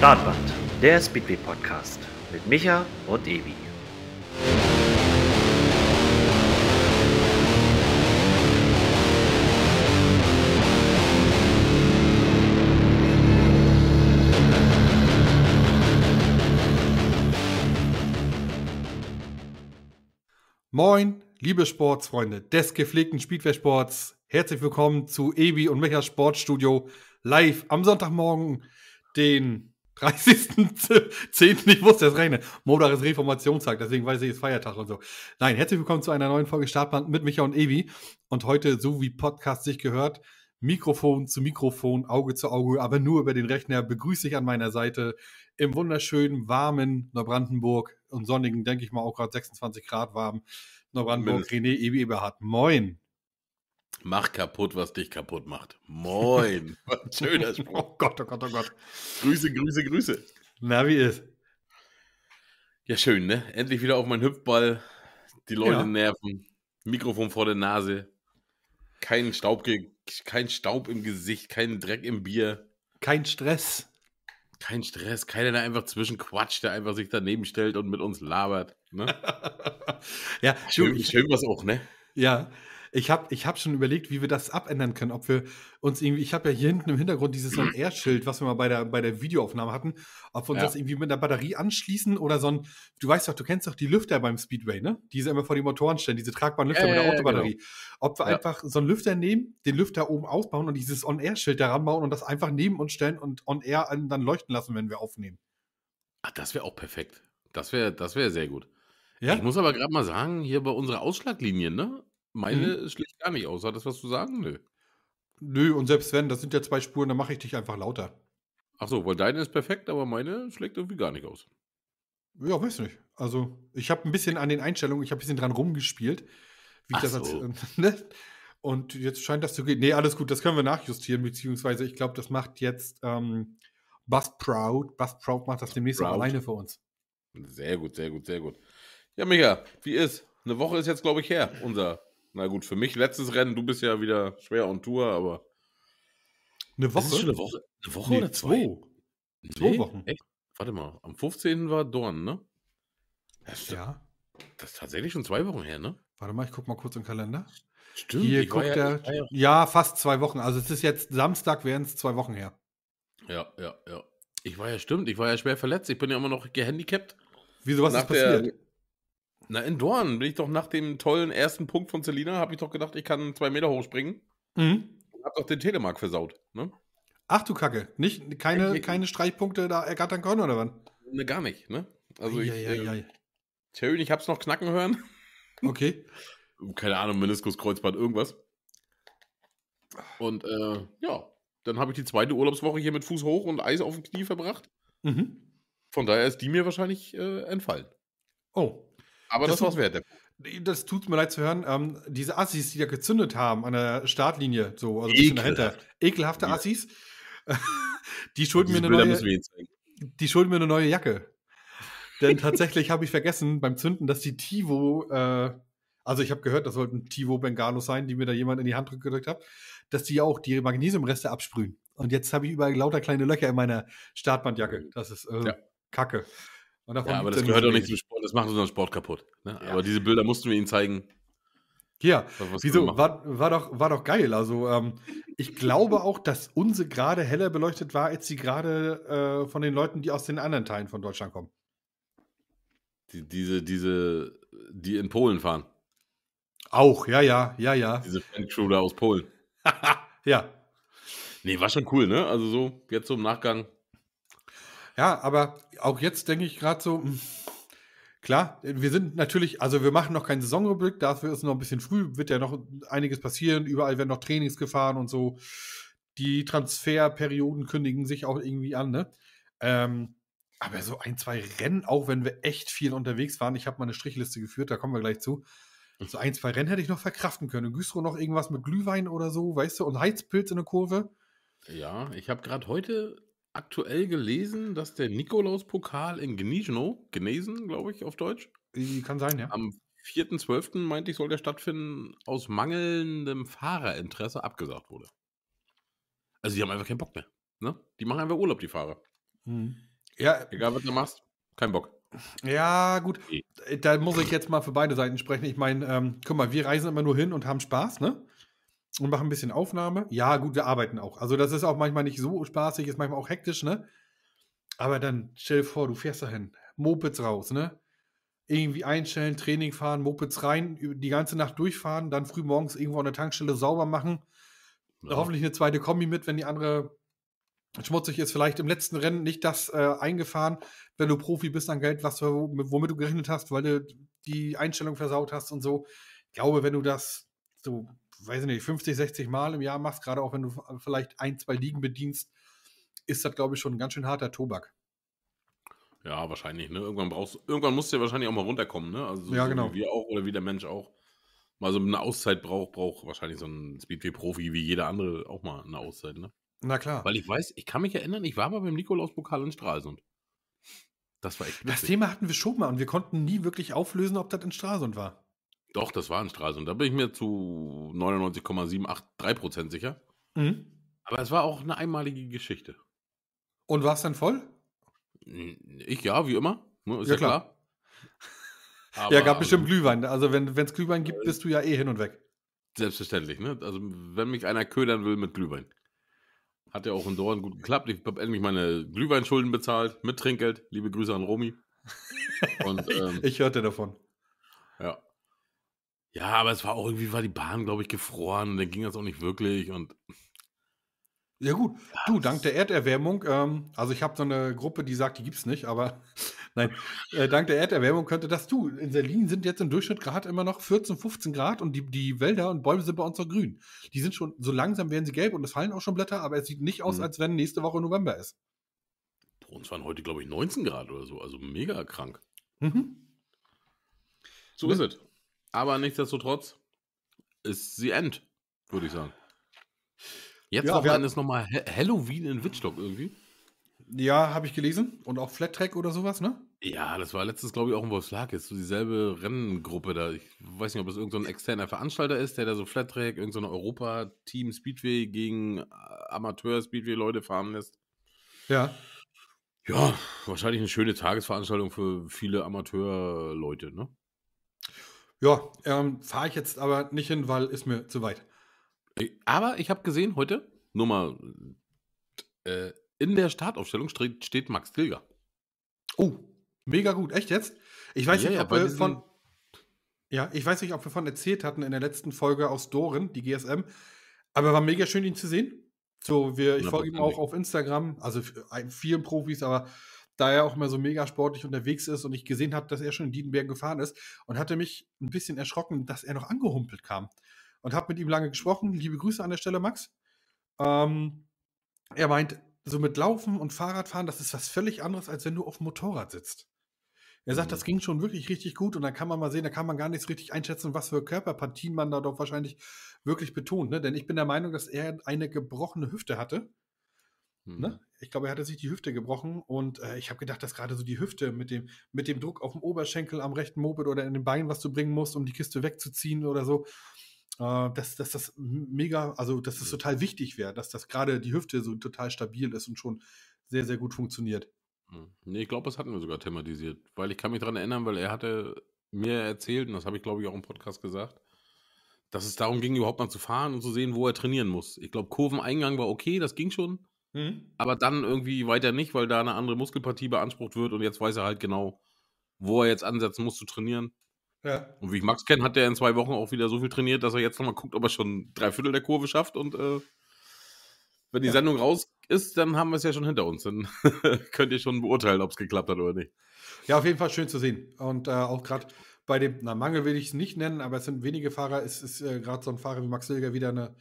Startband, der Speedway Podcast mit Micha und Evi. Moin, liebe Sportsfreunde des gepflegten Speedway-Sports. Herzlich willkommen zu Ebi und Michas Sportstudio live am Sonntagmorgen, den 30.10. Ich wusste das rechnen. Montag ist Reformationstag, deswegen weiß ich, es ist Feiertag und so. Nein, herzlich willkommen zu einer neuen Folge Startband mit Micha und Evi. Und heute, so wie Podcast sich gehört, Mikrofon zu Mikrofon, Auge zu Auge, aber nur über den Rechner, begrüße ich an meiner Seite im wunderschönen, warmen Neubrandenburg und sonnigen, denke ich mal, auch gerade 26 Grad warm. Neubrandenburg, Mindest. René Ebi Eberhardt. Moin. Mach kaputt, was dich kaputt macht. Moin. schöner oh Spruch. Oh Gott, oh Gott, oh Gott. Grüße, Grüße, Grüße. Na, wie ist? Ja, schön, ne? Endlich wieder auf meinen Hüpfball. Die Leute ja. nerven. Mikrofon vor der Nase. Kein Staub, kein Staub im Gesicht, kein Dreck im Bier. Kein Stress. Kein Stress, keiner, der einfach zwischenquatscht, der einfach sich daneben stellt und mit uns labert. Ne? ja, schön, schön war es auch, ne? Ja, ich habe ich hab schon überlegt, wie wir das abändern können. Ob wir uns irgendwie, ich habe ja hier hinten im Hintergrund dieses so Air-Schild, was wir mal bei der, bei der Videoaufnahme hatten, ob wir uns ja. das irgendwie mit einer Batterie anschließen oder so ein, du weißt doch, du kennst doch die Lüfter beim Speedway, ne? Diese immer vor die Motoren stellen, diese tragbaren Lüfter äh, mit der Autobatterie. Genau. Ob wir ja. einfach so einen Lüfter nehmen, den Lüfter oben ausbauen und dieses On-Air-Schild da ranbauen und das einfach neben uns stellen und On-Air dann leuchten lassen, wenn wir aufnehmen. Ach, das wäre auch perfekt. Das wäre das wär sehr gut. Ja? Ich muss aber gerade mal sagen, hier bei unserer Ausschlaglinie, ne? Meine mhm. schlägt gar nicht aus. Hat das was zu sagen? Nö. Nö, und selbst wenn, das sind ja zwei Spuren, dann mache ich dich einfach lauter. Ach so, weil deine ist perfekt, aber meine schlägt irgendwie gar nicht aus. Ja, weiß nicht. Also, ich habe ein bisschen an den Einstellungen, ich habe ein bisschen dran rumgespielt, wie Ach das so. Äh, als, ne? Und jetzt scheint das zu gehen. Nee, alles gut, das können wir nachjustieren, beziehungsweise ich glaube, das macht jetzt ähm, Buzz Proud. Buzz Proud macht das demnächst Proud. alleine für uns. Sehr gut, sehr gut, sehr gut. Ja, Micha, wie ist? Eine Woche ist jetzt, glaube ich, her, unser na gut, für mich letztes Rennen, du bist ja wieder schwer on Tour, aber. Eine Woche? Das ist schon eine Woche, eine Woche nee, oder zwei? Zwei, zwei Wochen. Echt? Warte mal, am 15. war Dorn, ne? Das ja. Das ist tatsächlich schon zwei Wochen her, ne? Warte mal, ich guck mal kurz im Kalender. Stimmt. Hier guckt ja, der, ja, ja, fast zwei Wochen. Also es ist jetzt Samstag, wären es zwei Wochen her. Ja, ja, ja. Ich war ja stimmt, ich war ja schwer verletzt. Ich bin ja immer noch gehandicapt. Wieso was Nach ist passiert? Der, na, in Dorn bin ich doch nach dem tollen ersten Punkt von Selina, habe ich doch gedacht, ich kann zwei Meter hochspringen. Mhm. Und hab doch den Telemark versaut, ne? Ach du Kacke, nicht, keine, ich, äh, keine Streichpunkte da ergattern können, oder wann? Ne, gar nicht, ne? Also ich, ei, äh, ei, ich hab's noch knacken hören. Okay. keine Ahnung, Meniskus, Kreuzband, irgendwas. Und äh, ja, dann habe ich die zweite Urlaubswoche hier mit Fuß hoch und Eis auf dem Knie verbracht. Mhm. Von daher ist die mir wahrscheinlich äh, entfallen. Oh. Aber das, das war's wert. Das tut mir leid zu hören. Ähm, diese Assis, die da gezündet haben an der Startlinie, so, also ein bisschen dahinter. Ekelhafte ja. Assis. die schulden mir eine Bilder neue. Die schulden mir eine neue Jacke. Denn tatsächlich habe ich vergessen beim Zünden, dass die Tivo, äh, also ich habe gehört, das sollten Tivo Bengalos sein, die mir da jemand in die Hand gedrückt hat, dass die auch die Magnesiumreste absprühen. Und jetzt habe ich überall lauter kleine Löcher in meiner Startbandjacke. Mhm. Das ist äh, ja. Kacke ja, aber das gehört doch nicht zum Sport, das macht unseren Sport kaputt. Ne? Ja. Aber diese Bilder mussten wir ihnen zeigen. Ja, wieso? War, war, doch, war doch geil. Also, ähm, ich glaube auch, dass unsere gerade heller beleuchtet war, als sie gerade äh, von den Leuten, die aus den anderen Teilen von Deutschland kommen. Die, diese, diese, die in Polen fahren. Auch, ja, ja, ja, ja. Diese fan Fancrew aus Polen. ja. Nee, war schon cool, ne? Also so, jetzt so im Nachgang. Ja, aber auch jetzt denke ich gerade so, hm, klar, wir sind natürlich, also wir machen noch keinen Saisonrückblick, dafür ist noch ein bisschen früh, wird ja noch einiges passieren, überall werden noch Trainings gefahren und so. Die Transferperioden kündigen sich auch irgendwie an, ne? Ähm, aber so ein, zwei Rennen, auch wenn wir echt viel unterwegs waren, ich habe mal eine Strichliste geführt, da kommen wir gleich zu. So ein, zwei Rennen hätte ich noch verkraften können. Güstrow noch irgendwas mit Glühwein oder so, weißt du, und Heizpilz in der Kurve. Ja, ich habe gerade heute aktuell gelesen, dass der Nikolaus-Pokal in Gnizno, Gnesen, glaube ich, auf Deutsch. Kann sein, ja. Am 4.12. meinte ich, soll der stattfinden, aus mangelndem Fahrerinteresse abgesagt wurde. Also die haben einfach keinen Bock mehr. Ne? Die machen einfach Urlaub, die Fahrer. Hm. Ja. Egal, was du machst, kein Bock. Ja, gut. Da muss ich jetzt mal für beide Seiten sprechen. Ich meine, ähm, guck mal, wir reisen immer nur hin und haben Spaß, ne? und machen ein bisschen Aufnahme. Ja, gut, wir arbeiten auch. Also das ist auch manchmal nicht so spaßig, ist manchmal auch hektisch, ne? Aber dann stell dir vor, du fährst dahin, Mopeds raus, ne? Irgendwie einstellen, Training fahren, Mopeds rein, die ganze Nacht durchfahren, dann früh morgens irgendwo an der Tankstelle sauber machen. Ja. Hoffentlich eine zweite Kombi mit, wenn die andere schmutzig ist. Vielleicht im letzten Rennen nicht das äh, eingefahren, wenn du Profi bist an Geld, was womit du gerechnet hast, weil du die Einstellung versaut hast und so. Ich glaube, wenn du das so weiß ich nicht, 50, 60 Mal im Jahr machst, gerade auch wenn du vielleicht ein, zwei Ligen bedienst, ist das, glaube ich, schon ein ganz schön harter Tobak. Ja, wahrscheinlich, ne? Irgendwann brauchst irgendwann musst du ja wahrscheinlich auch mal runterkommen, ne? Also ja, genau. wie wir auch oder wie der Mensch auch. Mal so eine Auszeit braucht, braucht wahrscheinlich so ein Speedway-Profi wie jeder andere auch mal eine Auszeit, ne? Na klar. Weil ich weiß, ich kann mich erinnern, ich war mal beim Nikolaus-Pokal in Stralsund. Das war echt. Witzig. Das Thema hatten wir schon mal und wir konnten nie wirklich auflösen, ob das in Stralsund war. Doch, das war in Stralsund. Da bin ich mir zu 99,783% sicher. Mhm. Aber es war auch eine einmalige Geschichte. Und war es dann voll? Ich ja, wie immer. Ne, ist ja, ja klar. klar. Aber, ja, gab bestimmt ähm, Glühwein. Also, wenn es Glühwein gibt, äh, bist du ja eh hin und weg. Selbstverständlich, ne? Also, wenn mich einer ködern will mit Glühwein. Hat ja auch in Dorn gut geklappt. Ich habe endlich meine Glühweinschulden bezahlt, mit Trinkgeld. Liebe Grüße an Romy. Und, ähm, ich, ich hörte davon. Ja, ja, aber es war auch irgendwie, war die Bahn, glaube ich, gefroren und dann ging das auch nicht wirklich und. Ja, gut. Du, dank der Erderwärmung, ähm, also ich habe so eine Gruppe, die sagt, die gibt es nicht, aber nein, äh, dank der Erderwärmung könnte das du. In Berlin sind jetzt im Durchschnitt gerade immer noch 14, 15 Grad und die, die Wälder und Bäume sind bei uns noch grün. Die sind schon, so langsam werden sie gelb und es fallen auch schon Blätter, aber es sieht nicht aus, mhm. als wenn nächste Woche November ist. Bei uns waren heute, glaube ich, 19 Grad oder so, also mega krank. Mhm. So ne? ist es. Aber nichtsdestotrotz ist sie end, würde ich sagen. Jetzt ja, dann ist nochmal Halloween in Wittstock irgendwie. Ja, habe ich gelesen. Und auch Flat Track oder sowas, ne? Ja, das war letztes, glaube ich, auch in Wolfslag. Ist so dieselbe Renngruppe da. Ich weiß nicht, ob das irgendein so ein externer Veranstalter ist, der da so Flat Track, irgendein so Europa-Team Speedway gegen äh, Amateur-Speedway-Leute fahren lässt. Ja. Ja, wahrscheinlich eine schöne Tagesveranstaltung für viele Amateurleute, ne? Ja, ähm, fahre ich jetzt aber nicht hin, weil ist mir zu weit. Aber ich habe gesehen heute, Nummer äh, in der Startaufstellung steht, Max Tilger. Oh, mega gut. Echt jetzt? Ich weiß ja, nicht, ob wir von. Ja, ich weiß nicht, ob wir von erzählt hatten in der letzten Folge aus Doren, die GSM. Aber war mega schön, ihn zu sehen. So, wir, ich folge ihm auch auf Instagram, also vielen Profis, aber da er auch immer so mega sportlich unterwegs ist und ich gesehen habe, dass er schon in Diedenberg gefahren ist und hatte mich ein bisschen erschrocken, dass er noch angehumpelt kam. Und habe mit ihm lange gesprochen. Liebe Grüße an der Stelle, Max. Ähm, er meint, so mit Laufen und Fahrradfahren, das ist was völlig anderes, als wenn du auf dem Motorrad sitzt. Er sagt, das mhm. ging schon wirklich richtig gut und dann kann man mal sehen, da kann man gar nichts richtig einschätzen, was für Körperpartien man da doch wahrscheinlich wirklich betont. Ne? Denn ich bin der Meinung, dass er eine gebrochene Hüfte hatte. Ne? Mhm ich glaube, er hatte sich die Hüfte gebrochen und äh, ich habe gedacht, dass gerade so die Hüfte mit dem, mit dem Druck auf dem Oberschenkel am rechten Moped oder in den Beinen, was du bringen musst, um die Kiste wegzuziehen oder so, äh, dass, dass das mega, also dass das total wichtig wäre, dass das gerade die Hüfte so total stabil ist und schon sehr, sehr gut funktioniert. Hm. Nee, ich glaube, das hatten wir sogar thematisiert, weil ich kann mich daran erinnern, weil er hatte mir erzählt, und das habe ich, glaube ich, auch im Podcast gesagt, dass es darum ging, überhaupt mal zu fahren und zu sehen, wo er trainieren muss. Ich glaube, Kurveneingang war okay, das ging schon. Mhm. Aber dann irgendwie weiter nicht, weil da eine andere Muskelpartie beansprucht wird und jetzt weiß er halt genau, wo er jetzt ansetzen muss zu trainieren. Ja. Und wie ich Max kenne, hat er in zwei Wochen auch wieder so viel trainiert, dass er jetzt nochmal guckt, ob er schon drei Viertel der Kurve schafft. Und äh, wenn die ja. Sendung raus ist, dann haben wir es ja schon hinter uns. Dann könnt ihr schon beurteilen, ob es geklappt hat oder nicht. Ja, auf jeden Fall schön zu sehen. Und äh, auch gerade bei dem, na, Mangel will ich es nicht nennen, aber es sind wenige Fahrer. Es ist äh, gerade so ein Fahrer wie Max Silger wieder eine,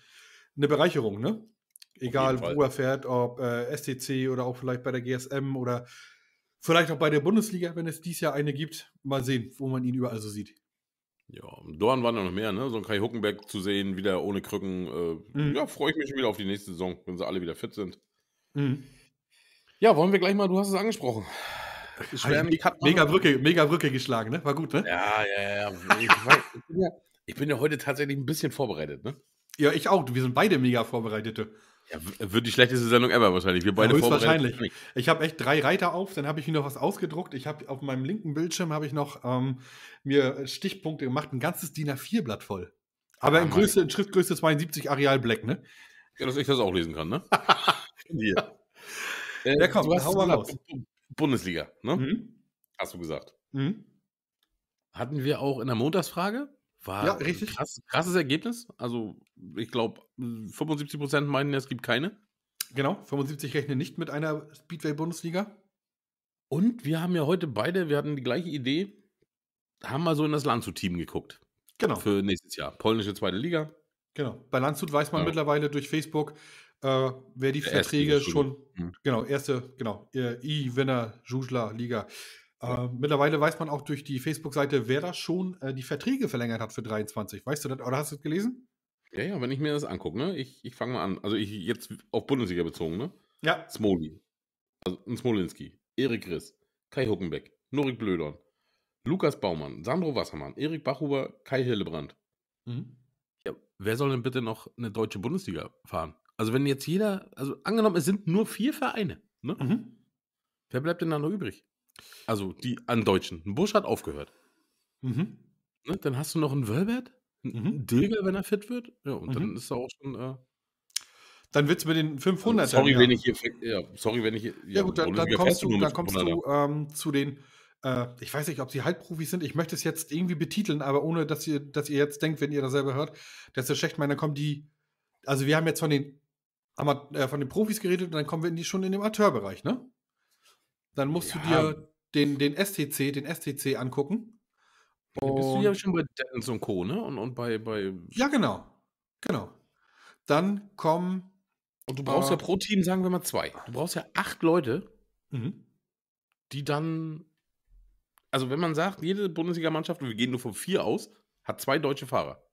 eine Bereicherung, ne? Egal, wo er fährt, ob äh, STC oder auch vielleicht bei der GSM oder vielleicht auch bei der Bundesliga, wenn es dies Jahr eine gibt. Mal sehen, wo man ihn überall so sieht. Ja, Dorn waren noch mehr, ne? So ein Kai Huckenberg zu sehen, wieder ohne Krücken. Äh, mhm. Ja, freue ich mich schon wieder auf die nächste Saison, wenn sie alle wieder fit sind. Mhm. Ja, wollen wir gleich mal, du hast es angesprochen. Ich also, mega, mega Brücke, mega Brücke geschlagen, ne? War gut, ne? Ja, ja, ja. Ich, ich, bin ja ich bin ja heute tatsächlich ein bisschen vorbereitet, ne? Ja, ich auch. Wir sind beide mega Vorbereitete. Ja, wird die schlechteste Sendung ever wahrscheinlich. Wir beide ja, wahrscheinlich. Ich habe echt drei Reiter auf, dann habe ich mir noch was ausgedruckt. Ich habe auf meinem linken Bildschirm habe ich noch ähm, mir Stichpunkte gemacht, ein ganzes DIN A4-Blatt voll. Aber ah, in, Größe, in Schriftgröße 72 Areal Black, ne? Ja, dass ich das auch lesen kann, ne? ja. Äh, ja, komm, du hau mal raus. Bundesliga, ne? Mhm. Hast du gesagt. Mhm. Hatten wir auch in der Montagsfrage? War ja, richtig. Krass, krasses Ergebnis. Also, ich glaube, 75% Prozent meinen, es gibt keine. Genau, 75 rechnen nicht mit einer Speedway-Bundesliga. Und wir haben ja heute beide, wir hatten die gleiche Idee, haben mal so in das Landshut-Team geguckt. Genau. Für nächstes Jahr. Polnische zweite Liga. Genau. Bei Landshut weiß man ja. mittlerweile durch Facebook, äh, wer die Der Verträge schon. Mhm. Genau, erste, genau, I, äh, Winner, Jujla, Liga. Ja. Ähm, mittlerweile weiß man auch durch die Facebook-Seite, wer da schon äh, die Verträge verlängert hat für 23. Weißt du das? Oder hast du das gelesen? Ja, ja, wenn ich mir das angucke, ne? Ich, ich fange mal an. Also ich jetzt auf Bundesliga bezogen, ne? Ja. Smoli. Also Smolinski, Erik Riss, Kai Huckenbeck, Norik Blödorn, Lukas Baumann, Sandro Wassermann, Erik Bachhuber, Kai Hillebrand. Mhm. Ja, wer soll denn bitte noch eine deutsche Bundesliga fahren? Also wenn jetzt jeder, also angenommen, es sind nur vier Vereine, ne? Mhm. Wer bleibt denn da noch übrig? Also die an Deutschen. Ein Busch hat aufgehört. Mhm. Ne, dann hast du noch einen Wölbert, einen mhm. Dilger, wenn er fit wird. Ja, und mhm. dann ist er auch schon. Äh, dann wird es mit den 500 also, Sorry, wenn ich hier. Ja, sorry, wenn ich hier. Ja, ja gut, dann, dann kommst du, dann kommst du ähm, zu den. Äh, ich weiß nicht, ob sie Halbprofis sind. Ich möchte es jetzt irgendwie betiteln, aber ohne, dass ihr, dass ihr jetzt denkt, wenn ihr das selber hört, dass ihr schlecht meint, dann kommen die. Also, wir haben jetzt von den, äh, von den Profis geredet und dann kommen wir in die, schon in den Amateurbereich, ne? Dann musst ja. du dir den, den STC, den STC angucken. Und bist du ja schon bei Dance und Co., ne? Und, und bei, bei. Ja, genau. Genau. Dann kommen. Und du brauchst äh, ja pro Team, sagen wir mal, zwei. Du brauchst ja acht Leute, mhm. die dann. Also, wenn man sagt, jede Bundesliga-Mannschaft, wir gehen nur von vier aus, hat zwei deutsche Fahrer.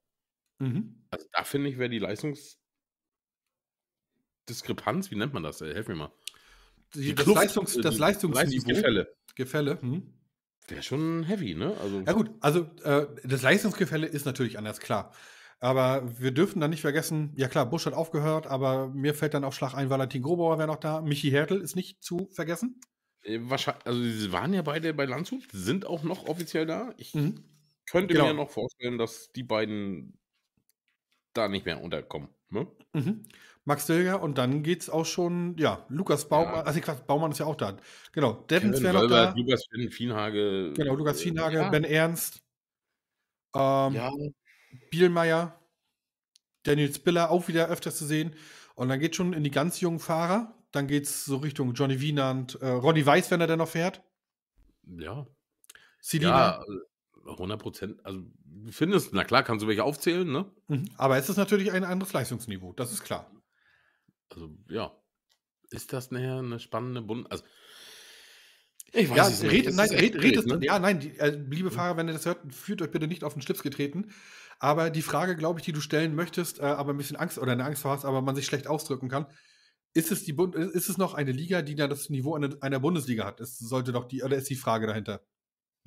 Mhm. Also, da finde ich, wäre die Leistungsdiskrepanz, wie nennt man das? Äh, helf mir mal die, das, Kluft, Leistungs, äh, das Leistungsniveau. Leistungsgefälle. Gefälle. Hm? Der ist schon heavy, ne? Also ja gut, also äh, das Leistungsgefälle ist natürlich anders, klar. Aber wir dürfen dann nicht vergessen, ja klar, Busch hat aufgehört, aber mir fällt dann auf Schlag ein, Valentin Grobauer wäre noch da, Michi Hertel ist nicht zu vergessen. Äh, wahrscheinlich, also sie waren ja beide bei Landshut, sind auch noch offiziell da. Ich mhm. könnte genau. mir noch vorstellen, dass die beiden da nicht mehr unterkommen. Ne? Mhm. Max Dilger und dann geht's auch schon, ja, Lukas Baumann, ja. also Quatsch, Baumann ist ja auch da. Genau, Debbins wäre noch da. Lukas Fienhage. Genau, Lukas äh, Fienhage, ja. Ben Ernst, ähm, ja. Bielmeier, Daniel Spiller auch wieder öfters zu sehen. Und dann geht's schon in die ganz jungen Fahrer. Dann geht's so Richtung Johnny Wienand, äh, Ronny Weiß, wenn er denn noch fährt. Ja. Selina. Ja, 100 äh, Prozent. Also, du findest, na klar, kannst du welche aufzählen, ne? Mhm, aber es ist natürlich ein anderes Leistungsniveau, das ist klar. Also, ja. Ist das nachher eine spannende Bund. Also, ich weiß ja, es nicht. nein, red, red, red, ne? Ja, nein, die, also, liebe Fahrer, wenn ihr das hört, fühlt euch bitte nicht auf den Schlips getreten. Aber die Frage, glaube ich, die du stellen möchtest, äh, aber ein bisschen Angst oder eine Angst vor hast, aber man sich schlecht ausdrücken kann, ist es, die Bund äh, ist es noch eine Liga, die dann das Niveau einer, einer Bundesliga hat? Es sollte doch die, oder ist die Frage dahinter?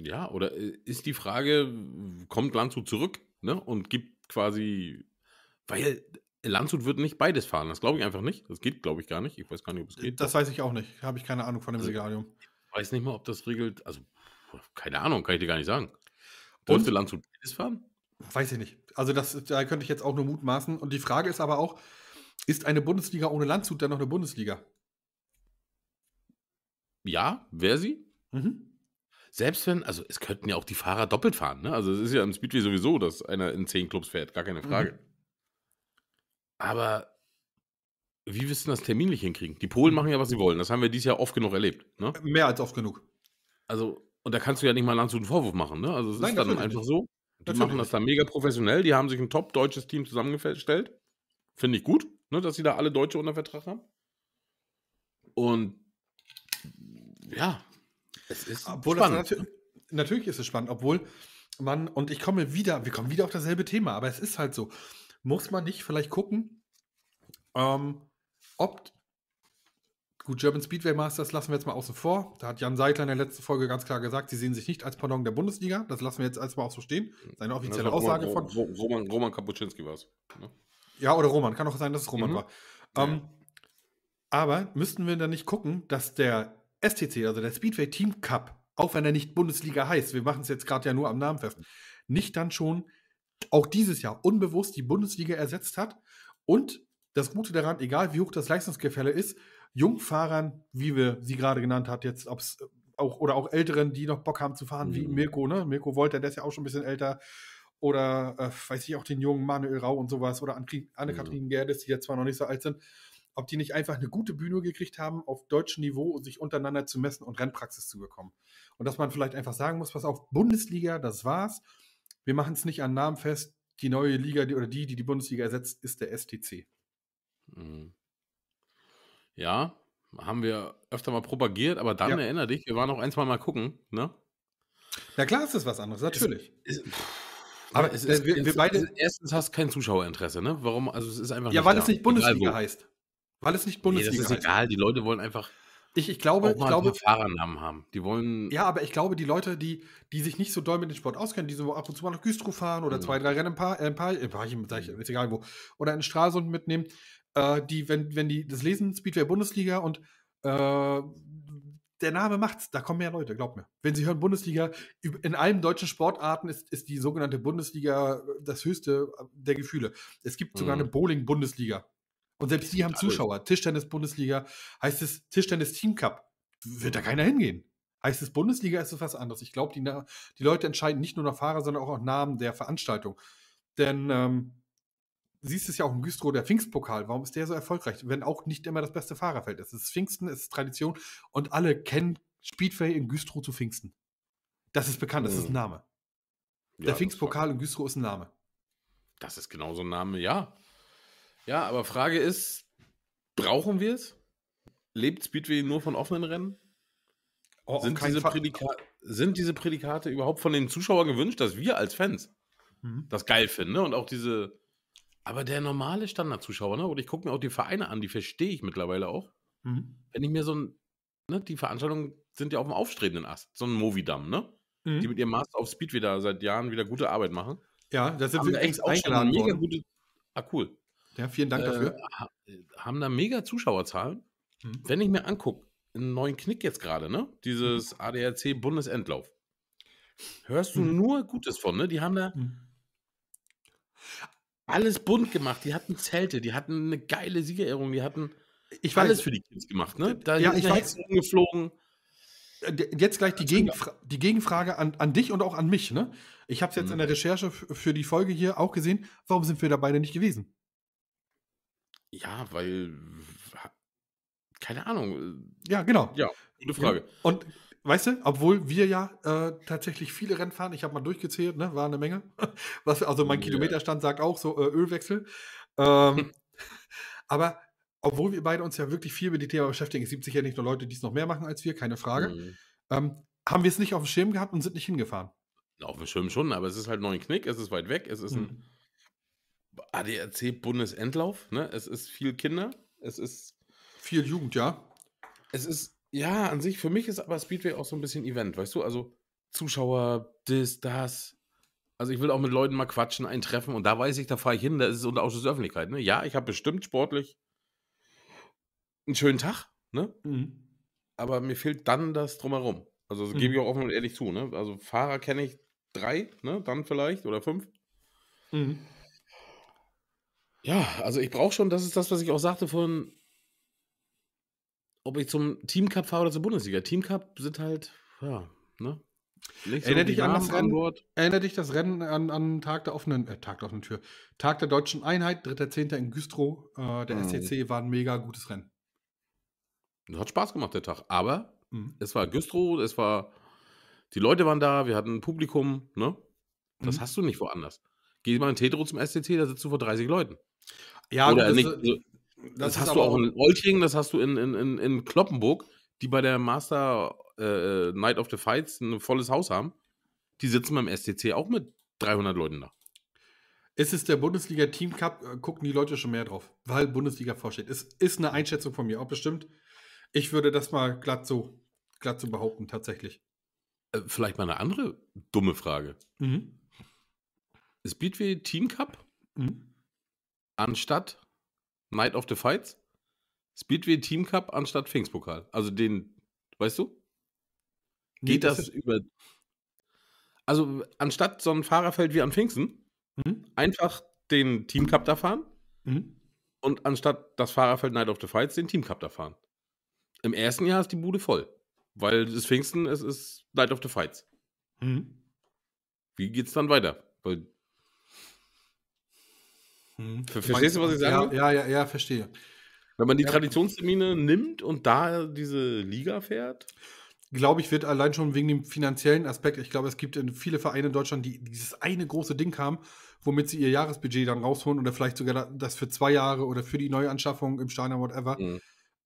Ja, oder äh, ist die Frage, kommt Landshut zurück ne? und gibt quasi, weil Landshut wird nicht beides fahren. Das glaube ich einfach nicht. Das geht, glaube ich, gar nicht. Ich weiß gar nicht, ob es geht. Das weiß ich auch nicht. Habe ich keine Ahnung von dem also, Segalium. Ich weiß nicht mal, ob das regelt. Also, keine Ahnung, kann ich dir gar nicht sagen. Durfte Landshut beides fahren? Weiß ich nicht. Also, das, da könnte ich jetzt auch nur mutmaßen. Und die Frage ist aber auch: Ist eine Bundesliga ohne Landshut denn noch eine Bundesliga? Ja, wäre sie. Mhm selbst wenn, also es könnten ja auch die Fahrer doppelt fahren, ne? Also es ist ja im Speedway sowieso, dass einer in zehn Clubs fährt, gar keine mhm. Frage. Mhm. Aber wie willst du das terminlich hinkriegen? Die Polen machen ja, was sie wollen. Das haben wir dieses Jahr oft genug erlebt. Ne? Mehr als oft genug. Also, und da kannst du ja nicht mal Land zu einen Vorwurf machen. Ne? Also, es Nein, ist dann einfach nicht. so. Die natürlich machen das dann mega professionell. Die haben sich ein top deutsches Team zusammengestellt. Finde ich gut, ne, dass sie da alle Deutsche unter Vertrag haben. Und ja, es ist obwohl spannend. Nat ne? natürlich ist es spannend, obwohl man, und ich komme wieder, wir kommen wieder auf dasselbe Thema, aber es ist halt so muss man nicht vielleicht gucken, ähm, ob Gut, German Speedway Masters lassen wir jetzt mal außen vor. Da hat Jan Seidler in der letzten Folge ganz klar gesagt, sie sehen sich nicht als Pendant der Bundesliga. Das lassen wir jetzt erstmal auch so stehen. Seine offizielle Roman, Aussage von. Roman, Roman Kapuczynski war es. Ne? Ja, oder Roman. Kann auch sein, dass es Roman mhm. war. Ähm, ja. aber müssten wir dann nicht gucken, dass der STC, also der Speedway Team Cup, auch wenn er nicht Bundesliga heißt, wir machen es jetzt gerade ja nur am Namen fest, nicht dann schon auch dieses Jahr unbewusst die Bundesliga ersetzt hat. Und das Gute daran, egal wie hoch das Leistungsgefälle ist, Jungfahrern, wie wir sie gerade genannt hat, jetzt ob es äh, auch oder auch Älteren, die noch Bock haben zu fahren, mhm. wie Mirko, ne? Mirko Wolter, der ist ja auch schon ein bisschen älter. Oder äh, weiß ich auch den jungen Manuel Rau und sowas oder Anne-Kathrin mhm. Gerdes, die ja zwar noch nicht so alt sind, ob die nicht einfach eine gute Bühne gekriegt haben, auf deutschem Niveau sich untereinander zu messen und Rennpraxis zu bekommen. Und dass man vielleicht einfach sagen muss, pass auf, Bundesliga, das war's wir machen es nicht an Namen fest. Die neue Liga die, oder die, die die Bundesliga ersetzt, ist der STC. Mhm. Ja, haben wir öfter mal propagiert, aber dann ja. erinnere dich, wir waren auch ein, zwei Mal gucken, ne? Na klar ist das was anderes, natürlich. Ist, ist, aber ne, es ist, wir, wir beide. Erstens hast du kein Zuschauerinteresse, ne? Warum? Also es ist einfach. Ja, weil da. es nicht Bundesliga heißt. Weil es nicht Bundesliga nee, das ist. Heißt. Egal, die Leute wollen einfach ich, ich glaube, auch mal ich glaube, Fahrernamen haben. Die wollen. Ja, aber ich glaube, die Leute, die, die sich nicht so doll mit dem Sport auskennen, die so ab und zu mal nach Güstrow fahren oder mhm. zwei, drei Rennen ein paar, ein äh, paar, ein paar ich, mhm. ist egal wo, oder in Stralsund mitnehmen, äh, die, wenn, wenn die das lesen, Speedway Bundesliga und äh, der Name macht's, da kommen mehr Leute, glaubt mir. Wenn Sie hören Bundesliga, in allen deutschen Sportarten ist, ist die sogenannte Bundesliga äh, das höchste äh, der Gefühle. Es gibt sogar mhm. eine Bowling-Bundesliga. Und selbst die haben Zuschauer. Tischtennis-Bundesliga heißt es Tischtennis-Team-Cup. Wird da keiner hingehen. Heißt es Bundesliga, ist es was anderes. Ich glaube, die, die, Leute entscheiden nicht nur nach Fahrer, sondern auch nach Namen der Veranstaltung. Denn ähm, du siehst es ja auch im Güstrow, der Pfingstpokal. Warum ist der so erfolgreich? Wenn auch nicht immer das beste Fahrerfeld. ist. Es ist Pfingsten, es ist Tradition und alle kennen Speedway in Güstrow zu Pfingsten. Das ist bekannt, das ist ein hm. Name. Ja, der Pfingstpokal in Güstrow ist ein Name. Das ist genauso ein Name, ja. Ja, aber Frage ist, brauchen wir es? Lebt Speedway nur von offenen Rennen? Oh, sind, diese sind, diese Prädikate überhaupt von den Zuschauern gewünscht, dass wir als Fans mhm. das geil finden? Ne? Und auch diese, aber der normale Standardzuschauer, ne? Und ich gucke mir auch die Vereine an, die verstehe ich mittlerweile auch. Mhm. Wenn ich mir so ein, ne, die Veranstaltungen sind ja auf dem aufstrebenden Ast, so ein Movidam, ne? Mhm. Die mit ihrem Master auf Speed wieder seit Jahren wieder gute Arbeit machen. Ja, das sind wir echt eingeladen mega Gute, ah, cool. Ja, vielen Dank äh, dafür. haben da mega Zuschauerzahlen. Mhm. Wenn ich mir angucke, einen neuen Knick jetzt gerade, ne? Dieses mhm. ADAC Bundesendlauf. Hörst du mhm. nur Gutes von, ne? Die haben da hm. alles bunt gemacht. Die hatten Zelte, die hatten eine geile Siegerehrung, die hatten ich weiß, alles für die Kids gemacht, ne? Da ja, ich weiß. Geflogen. Äh, jetzt gleich die, Gegenfra die Gegenfrage an, an, dich und auch an mich. Ne? Ich habe es jetzt mhm. in der Recherche für die Folge hier auch gesehen. Warum sind wir da beide nicht gewesen? Ja, weil. Keine Ahnung. Äh, ja, genau. Ja, gute ne? Frage. Und weißt du, obwohl wir ja äh, tatsächlich viele Rennen fahren, ich habe mal durchgezählt, ne, war eine Menge. Was, also mein yeah. Oh, Kilometerstand sagt auch so äh, Ölwechsel. Ähm, aber obwohl wir beide uns ja wirklich viel mit dem Thema beschäftigen, es gibt sicher nicht nur Leute, die es noch mehr machen als wir, keine Frage, mhm. ähm, haben wir es nicht auf dem Schirm gehabt und sind nicht hingefahren. Auf dem Schirm schon, aber es ist halt noch ein Knick, es ist weit weg, es ist mhm. ein ADAC-Bundesendlauf, ne? Es ist viel Kinder, es ist. Viel Jugend, ja. Es ist, ja, an sich, für mich ist aber Speedway auch so ein bisschen Event, weißt du? Also Zuschauer, das, das. Also ich will auch mit Leuten mal quatschen, einen treffen und da weiß ich, da fahre ich hin, da ist es unter Ausschuss der Öffentlichkeit, ne? Ja, ich habe bestimmt sportlich einen schönen Tag, ne? Mhm. Aber mir fehlt dann das drumherum. Also das mhm. gebe ich mhm. auch offen und ehrlich zu, ne? Also Fahrer kenne ich drei, ne? Dann vielleicht oder fünf. Mhm. Ja, also ich brauche schon, das ist das, was ich auch sagte von, ob ich zum Teamcup fahre oder zur Bundesliga. Teamcup sind halt, ja, ne? Nicht so erinnere, dich an das Rennen, an erinnere dich das Rennen an, an Tag der offenen, äh, Tag der offenen Tür, Tag der deutschen Einheit, 3.10. in Güstrow. Äh, der mhm. SCC war ein mega gutes Rennen. Das hat Spaß gemacht, der Tag. Aber mhm. es war Güstrow, es war, die Leute waren da, wir hatten ein Publikum, ne? Das mhm. hast du nicht woanders. Geh mal in Tetro zum SCC, da sitzt du vor 30 Leuten. Ja, Oder das, nicht, so, das, das hast du auch in Olching, das hast du in, in, in, in Kloppenburg, die bei der Master äh, Night of the Fights ein volles Haus haben. Die sitzen beim STC auch mit 300 Leuten da. Ist es der Bundesliga Team Cup, äh, gucken die Leute schon mehr drauf, weil Bundesliga vorsteht. Es ist eine Einschätzung von mir, auch bestimmt. Ich würde das mal glatt so, glatt so behaupten, tatsächlich. Äh, vielleicht mal eine andere dumme Frage. Mhm. Ist Speedway Team Cup? Mhm anstatt Night of the Fights, Speedway Team Cup anstatt Pfingstpokal. Also den, weißt du? Geht das, über. Also anstatt so ein Fahrerfeld wie an Pfingsten, mhm. einfach den Team Cup da fahren mhm. und anstatt das Fahrerfeld Night of the Fights den Team Cup da fahren. Im ersten Jahr ist die Bude voll, weil es Pfingsten, es ist Night of the Fights. Mhm. Wie geht's dann weiter? Weil hm. Verstehst du, was ich sage? Ja, ja, ja, ja, verstehe. Wenn man die ja. Traditionstermine nimmt und da diese Liga fährt? Glaube ich, wird allein schon wegen dem finanziellen Aspekt, ich glaube, es gibt viele Vereine in Deutschland, die dieses eine große Ding haben, womit sie ihr Jahresbudget dann rausholen oder vielleicht sogar das für zwei Jahre oder für die Neuanschaffung im Steiner, whatever. Mhm.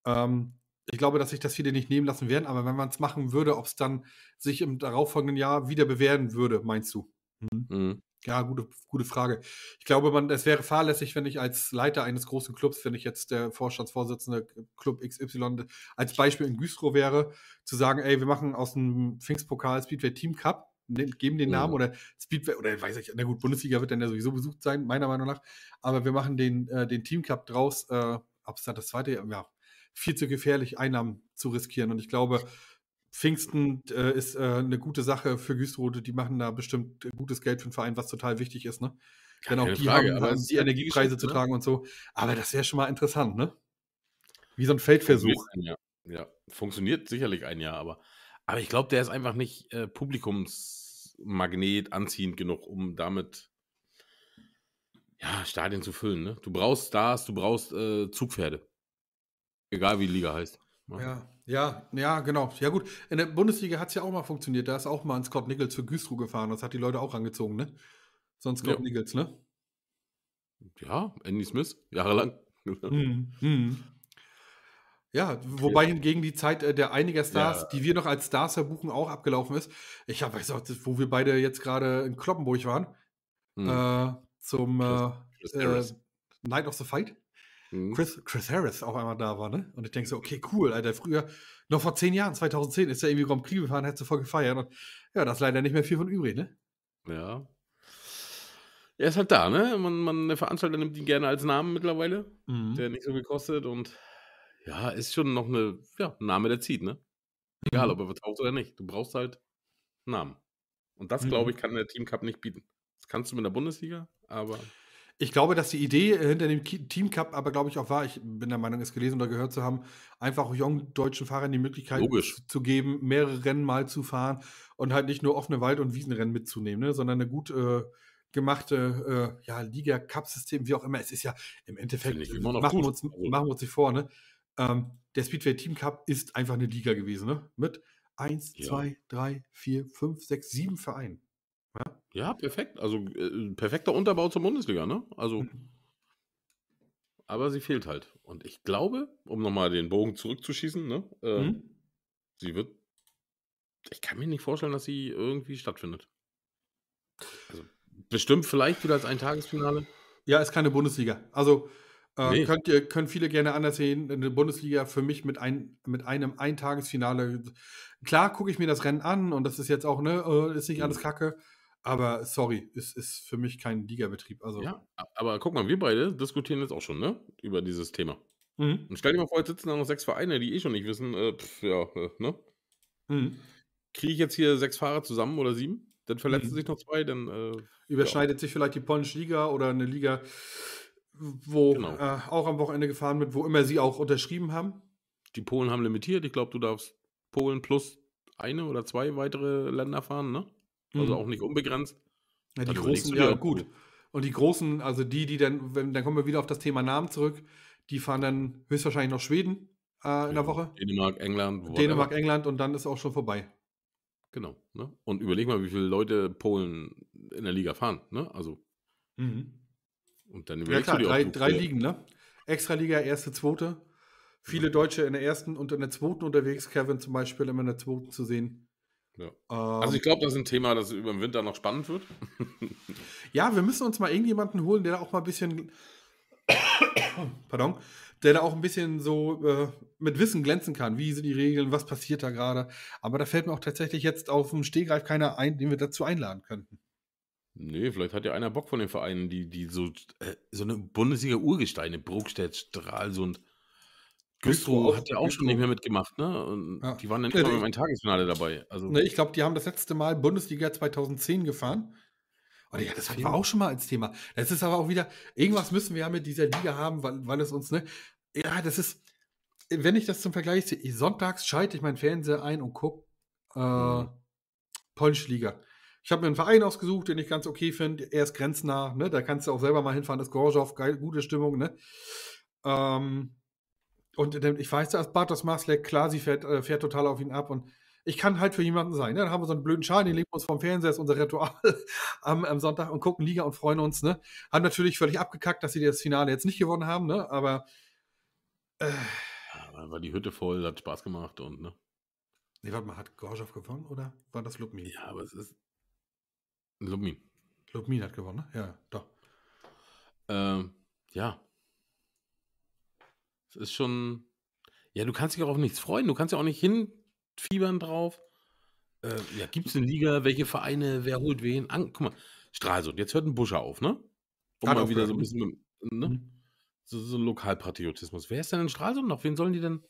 Ähm, ich glaube, dass sich das viele nicht nehmen lassen werden, aber wenn man es machen würde, ob es dann sich im darauffolgenden Jahr wieder bewähren würde, meinst du? Mhm. Mhm. Ja, gute, gute Frage. Ich glaube, man, es wäre fahrlässig, wenn ich als Leiter eines großen Clubs, wenn ich jetzt der Vorstandsvorsitzende Club XY als Beispiel in Güstrow wäre, zu sagen, ey, wir machen aus dem Pfingstpokal Speedway Team Cup, ne, geben den Namen mhm. oder Speedway, oder weiß ich, na gut, Bundesliga wird dann ja sowieso besucht sein, meiner Meinung nach, aber wir machen den, äh, den Team Cup draus, äh, ob es das zweite Jahr, ja, viel zu gefährlich, Einnahmen zu riskieren. Und ich glaube, Pfingsten äh, ist äh, eine gute Sache für Güstrode. Die machen da bestimmt äh, gutes Geld für den Verein, was total wichtig ist. Ne? Denn auch die Frage, haben die Energiepreise zu ne? tragen und so. Aber das wäre schon mal interessant, ne? Wie so ein Feldversuch. Ja, ja. funktioniert sicherlich ein Jahr, aber, aber ich glaube, der ist einfach nicht äh, Publikumsmagnet anziehend genug, um damit ja, Stadien zu füllen. Ne? Du brauchst Stars, du brauchst äh, Zugpferde. Egal wie die Liga heißt. Ne? Ja. ja. Ja, ja, genau. Ja, gut. In der Bundesliga hat es ja auch mal funktioniert. Da ist auch mal ein Scott Nichols für Güstrow gefahren. Das hat die Leute auch angezogen, ne? Sonst Scott ja. Nichols, ne? Ja, Andy Smith, jahrelang. Mhm. Mhm. Ja, wobei ja. hingegen die Zeit äh, der einiger Stars, ja. die wir noch als Stars verbuchen, auch abgelaufen ist. Ich habe weiß auch, wo wir beide jetzt gerade in Kloppenburg waren, mhm. äh, zum äh, äh, Night of the Fight mhm. Chris, Chris Harris auf einmal da war, ne? Und ich denke so, okay, cool, Alter, früher, noch vor zehn Jahren, 2010, ist er irgendwie vom Krieg gefahren, hätte voll gefeiert. Und ja, da ist leider nicht mehr viel von übrig, ne? Ja. Er ist halt da, ne? Man, man Veranstalter nimmt ihn gerne als Namen mittlerweile. Mhm. Der nicht so gekostet und ja, ist schon noch eine, ja, ein Name, der zieht, ne? Egal, mhm. ob er vertraut oder nicht. Du brauchst halt Namen. Und das, mhm. glaube ich, kann der Team Cup nicht bieten. Das kannst du mit der Bundesliga, aber. Ich glaube, dass die Idee äh, hinter dem Team Cup aber, glaube ich, auch war, ich bin der Meinung, es gelesen oder gehört zu haben, einfach jungen deutschen Fahrern die Möglichkeit Logisch. zu geben, mehrere Rennen mal zu fahren und halt nicht nur offene Wald- und Wiesenrennen mitzunehmen, ne, sondern eine gut äh, gemachte äh, ja, Liga-Cup-System, wie auch immer. Es ist ja im Endeffekt, machen wir, uns, also machen wir uns nicht vor, ne? ähm, der Speedway Team Cup ist einfach eine Liga gewesen, ne? Mit 1, 2, 3, 4, 5, 6, 7 Vereinen. Ja, perfekt. Also äh, perfekter Unterbau zur Bundesliga, ne? Also. Mhm. Aber sie fehlt halt. Und ich glaube, um nochmal den Bogen zurückzuschießen, ne? Äh, mhm. Sie wird. Ich kann mir nicht vorstellen, dass sie irgendwie stattfindet. Also, bestimmt vielleicht wieder als Eintagesfinale. Ja, ist keine Bundesliga. Also äh, könnt ihr, können viele gerne anders sehen. Eine Bundesliga für mich mit, ein, mit einem Eintagesfinale. Klar gucke ich mir das Rennen an und das ist jetzt auch, ne, äh, ist nicht mhm. alles Kacke. Aber sorry, es ist für mich kein Ligabetrieb. Also. Ja, aber guck mal, wir beide diskutieren jetzt auch schon, ne? Über dieses Thema. Mhm. Und stell dir mal vor, jetzt sitzen da noch sechs Vereine, die eh schon nicht wissen, äh, pf, ja, äh, ne? Mhm. Kriege ich jetzt hier sechs Fahrer zusammen oder sieben? Dann verletzen mhm. sich noch zwei, dann. Äh, Überschneidet ja. sich vielleicht die polnische Liga oder eine Liga, wo genau. Äh, auch am Wochenende gefahren wird, wo immer sie auch unterschrieben haben. Die Polen haben limitiert. Ich glaube, du darfst Polen plus eine oder zwei weitere Länder fahren, ne? Also mhm. auch nicht unbegrenzt. Ja, die großen, ja, gut. Und die großen, also die, die dann, wenn, dann kommen wir wieder auf das Thema Namen zurück, die fahren dann höchstwahrscheinlich noch Schweden äh, in ja, der Woche. Dänemark, England. Dänemark, England und dann ist auch schon vorbei. Genau. Ne? Und überleg mal, wie viele Leute Polen in der Liga fahren. Ne? Also. Mhm. Und dann überlegst ja, klar, drei, drei Ligen, ne? Extraliga, erste, zweite. Mhm. Viele Deutsche in der ersten und in der zweiten unterwegs. Kevin zum Beispiel immer in der zweiten zu sehen. Ja. Ähm, also ich glaube, das ist ein Thema, das über den Winter noch spannend wird. ja, wir müssen uns mal irgendjemanden holen, der da auch mal ein bisschen, pardon, der da auch ein bisschen so äh, mit Wissen glänzen kann. Wie sind die Regeln? Was passiert da gerade? Aber da fällt mir auch tatsächlich jetzt auf dem Stehgreif keiner ein, den wir dazu einladen könnten. Nee, vielleicht hat ja einer Bock von den Vereinen, die, die so, äh, so eine Bundesliga-Urgesteine, Brugstedt, Stralsund. Güstrow hat ja auch schon nicht mehr mitgemacht, ne? Und ja. die waren dann immer im Tagesfinale dabei. Also ne, ich glaube, die haben das letzte Mal Bundesliga 2010 gefahren. Und oh, ja, das hatten wir auch schon mal als Thema. Das ist aber auch wieder, irgendwas müssen wir ja mit dieser Liga haben, weil, weil es uns, ne? Ja, das ist, wenn ich das zum Vergleich sehe, sonntags schalte ich meinen Fernseher ein und gucke äh, mhm. polnische Liga. Ich habe mir einen Verein ausgesucht, den ich ganz okay finde. Er ist grenznah, ne? Da kannst du auch selber mal hinfahren, das Gorzow, geil, gute Stimmung, ne? Ähm, und ich weiß, dass Bartos Maslek, klar, sie fährt, äh, fährt total auf ihn ab und ich kann halt für jemanden sein. Ne? Dann haben wir so einen blöden Schal, den legen wir uns vom Fernseher, ist unser Ritual am, am, Sonntag und gucken Liga und freuen uns. Ne? Haben natürlich völlig abgekackt, dass sie das Finale jetzt nicht gewonnen haben, ne? aber. Äh, ja, war die Hütte voll, hat Spaß gemacht und. Ne? Nee, warte mal, hat Gorzow gewonnen oder war das Lubmin? Ja, aber es ist. Lubmin. Lubmin hat gewonnen, ne? Ja, doch. Ähm, ja, das ist schon. Ja, du kannst dich auch auf nichts freuen. Du kannst ja auch nicht hinfiebern drauf. Äh, ja, gibt es eine Liga? Welche Vereine? Wer holt wen? An, guck mal, Stralsund, jetzt hört ein Buscher auf, ne? Um Hat mal wieder so ein ne? bisschen. Mit, ne? Mhm. So, so Lokalpatriotismus. Wer ist denn in Stralsund noch? Wen sollen die denn?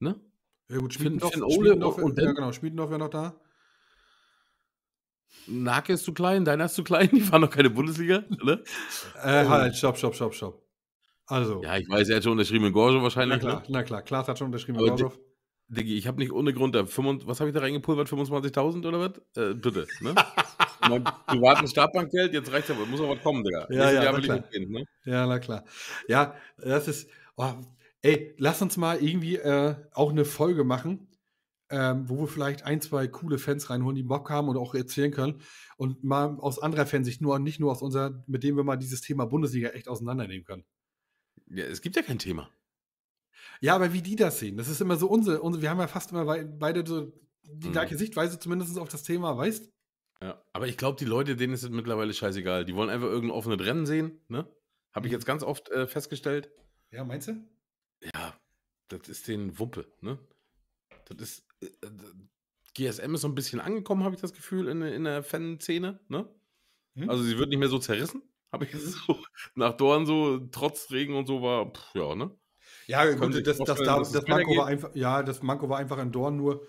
Ne? Ja, gut, Schmiedendorf, Finn, Schmiedendorf, und, und ja, genau, Schmiedendorf wäre noch da. Nake ist zu klein, deiner ist zu klein, die fahren noch keine Bundesliga. Ne? Äh, oh. halt, stopp, stopp, stopp, stopp. Also. Ja, ich weiß, er hat schon unterschrieben in Gorjo wahrscheinlich. Na klar, ne? na klar. Klaas hat schon unterschrieben in Gorjo. Diggi, ich habe nicht ohne Grund da, 5, was habe ich da reingepulvert, 25.000 oder was? Äh, bitte, ne? mein privaten Startbankgeld, jetzt reicht's aber, muss aber was kommen, Digga. Ja, ja, na klar. Gehen, ne? ja, na klar. Ja, das ist, oh, ey, lass uns mal irgendwie äh, auch eine Folge machen, ähm, wo wir vielleicht ein, zwei coole Fans reinholen, die Bock haben und auch erzählen können und mal aus anderer Fansicht, nur, nicht nur aus unserer, mit dem wir mal dieses Thema Bundesliga echt auseinandernehmen können. Ja, es gibt ja kein Thema. Ja, aber wie die das sehen, das ist immer so unsere. unsere wir haben ja fast immer beide so die mhm. gleiche Sichtweise, zumindest auf das Thema, weißt Ja, aber ich glaube, die Leute, denen ist es mittlerweile scheißegal. Die wollen einfach irgendein offenes Rennen sehen, ne? Habe ich mhm. jetzt ganz oft äh, festgestellt. Ja, meinst du? Ja, das ist den Wumpe, ne? Das ist. Äh, äh GSM ist so ein bisschen angekommen, habe ich das Gefühl, in, in der Fan-Szene, ne? Hm? Also sie wird nicht mehr so zerrissen habe ich mhm. so nach Dorn so, trotz Regen und so war, pff, ja, ne? Ja, gut, das, das, das, das, Manko war einfach, ja, das Manko war einfach in Dorn nur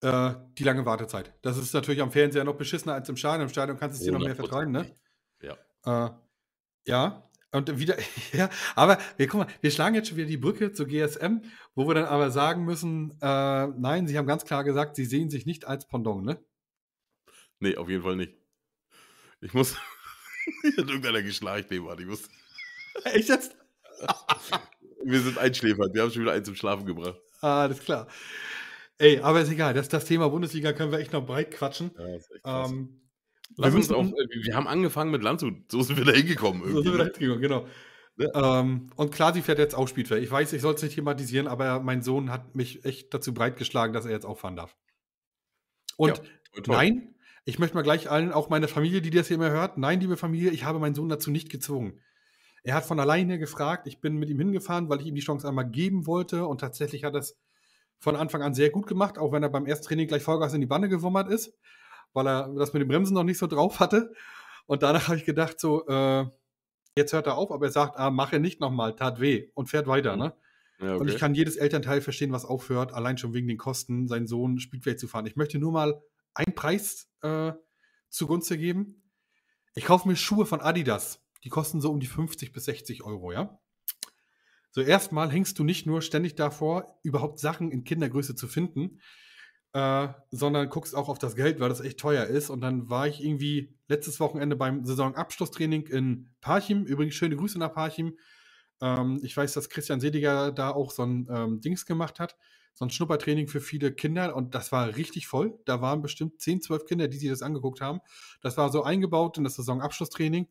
äh, die lange Wartezeit. Das ist natürlich am Fernseher noch beschissener als im Stadion. Im Stadion kannst du es dir noch mehr vertreiben, ne? Ja. Äh, ja, und wieder, ja, aber wir, guck mal, wir schlagen jetzt schon wieder die Brücke zur GSM, wo wir dann aber sagen müssen, äh, nein, sie haben ganz klar gesagt, sie sehen sich nicht als Pendant, ne? Nee, auf jeden Fall nicht. Ich muss, Ich hat irgendeiner geschlagen, nee, Mann, ich wusste. Echt jetzt? wir sind einschläfert, wir haben schon wieder einen zum Schlafen gebracht. Ah, alles klar. Ey, aber ist egal, das, das Thema Bundesliga können wir echt noch breit quatschen. Ja, ähm, wir, müssen auch, äh, wir haben angefangen mit Landshut, so sind wir da hingekommen. So sind wir da ne? hingekommen, genau. Ja. Ähm, und klar, sie fährt jetzt auch Spielfeld. Ich weiß, ich soll es nicht thematisieren, aber mein Sohn hat mich echt dazu breitgeschlagen, dass er jetzt auch fahren darf. Und ja, nein, ich möchte mal gleich allen, auch meine Familie, die das hier immer hört, nein, liebe Familie, ich habe meinen Sohn dazu nicht gezwungen. Er hat von alleine gefragt, ich bin mit ihm hingefahren, weil ich ihm die Chance einmal geben wollte und tatsächlich hat er es von Anfang an sehr gut gemacht, auch wenn er beim ersten Training gleich Vollgas in die Banne gewummert ist, weil er das mit den Bremsen noch nicht so drauf hatte. Und danach habe ich gedacht, so, äh, jetzt hört er auf, aber er sagt, ah, mache nicht nochmal, tat weh und fährt weiter, ne? Ja, okay. Und ich kann jedes Elternteil verstehen, was aufhört, allein schon wegen den Kosten, seinen Sohn Spielfeld zu fahren. Ich möchte nur mal einen Preis äh, zugunsten geben. Ich kaufe mir Schuhe von Adidas. Die kosten so um die 50 bis 60 Euro, ja? So, erstmal hängst du nicht nur ständig davor, überhaupt Sachen in Kindergröße zu finden, äh, sondern guckst auch auf das Geld, weil das echt teuer ist. Und dann war ich irgendwie letztes Wochenende beim Saisonabschlusstraining in Parchim. Übrigens, schöne Grüße nach Parchim. Ähm, ich weiß, dass Christian Sediger da auch so ein ähm, Dings gemacht hat so ein Schnuppertraining für viele Kinder und das war richtig voll. Da waren bestimmt 10, 12 Kinder, die sich das angeguckt haben. Das war so eingebaut in das Saisonabschlusstraining.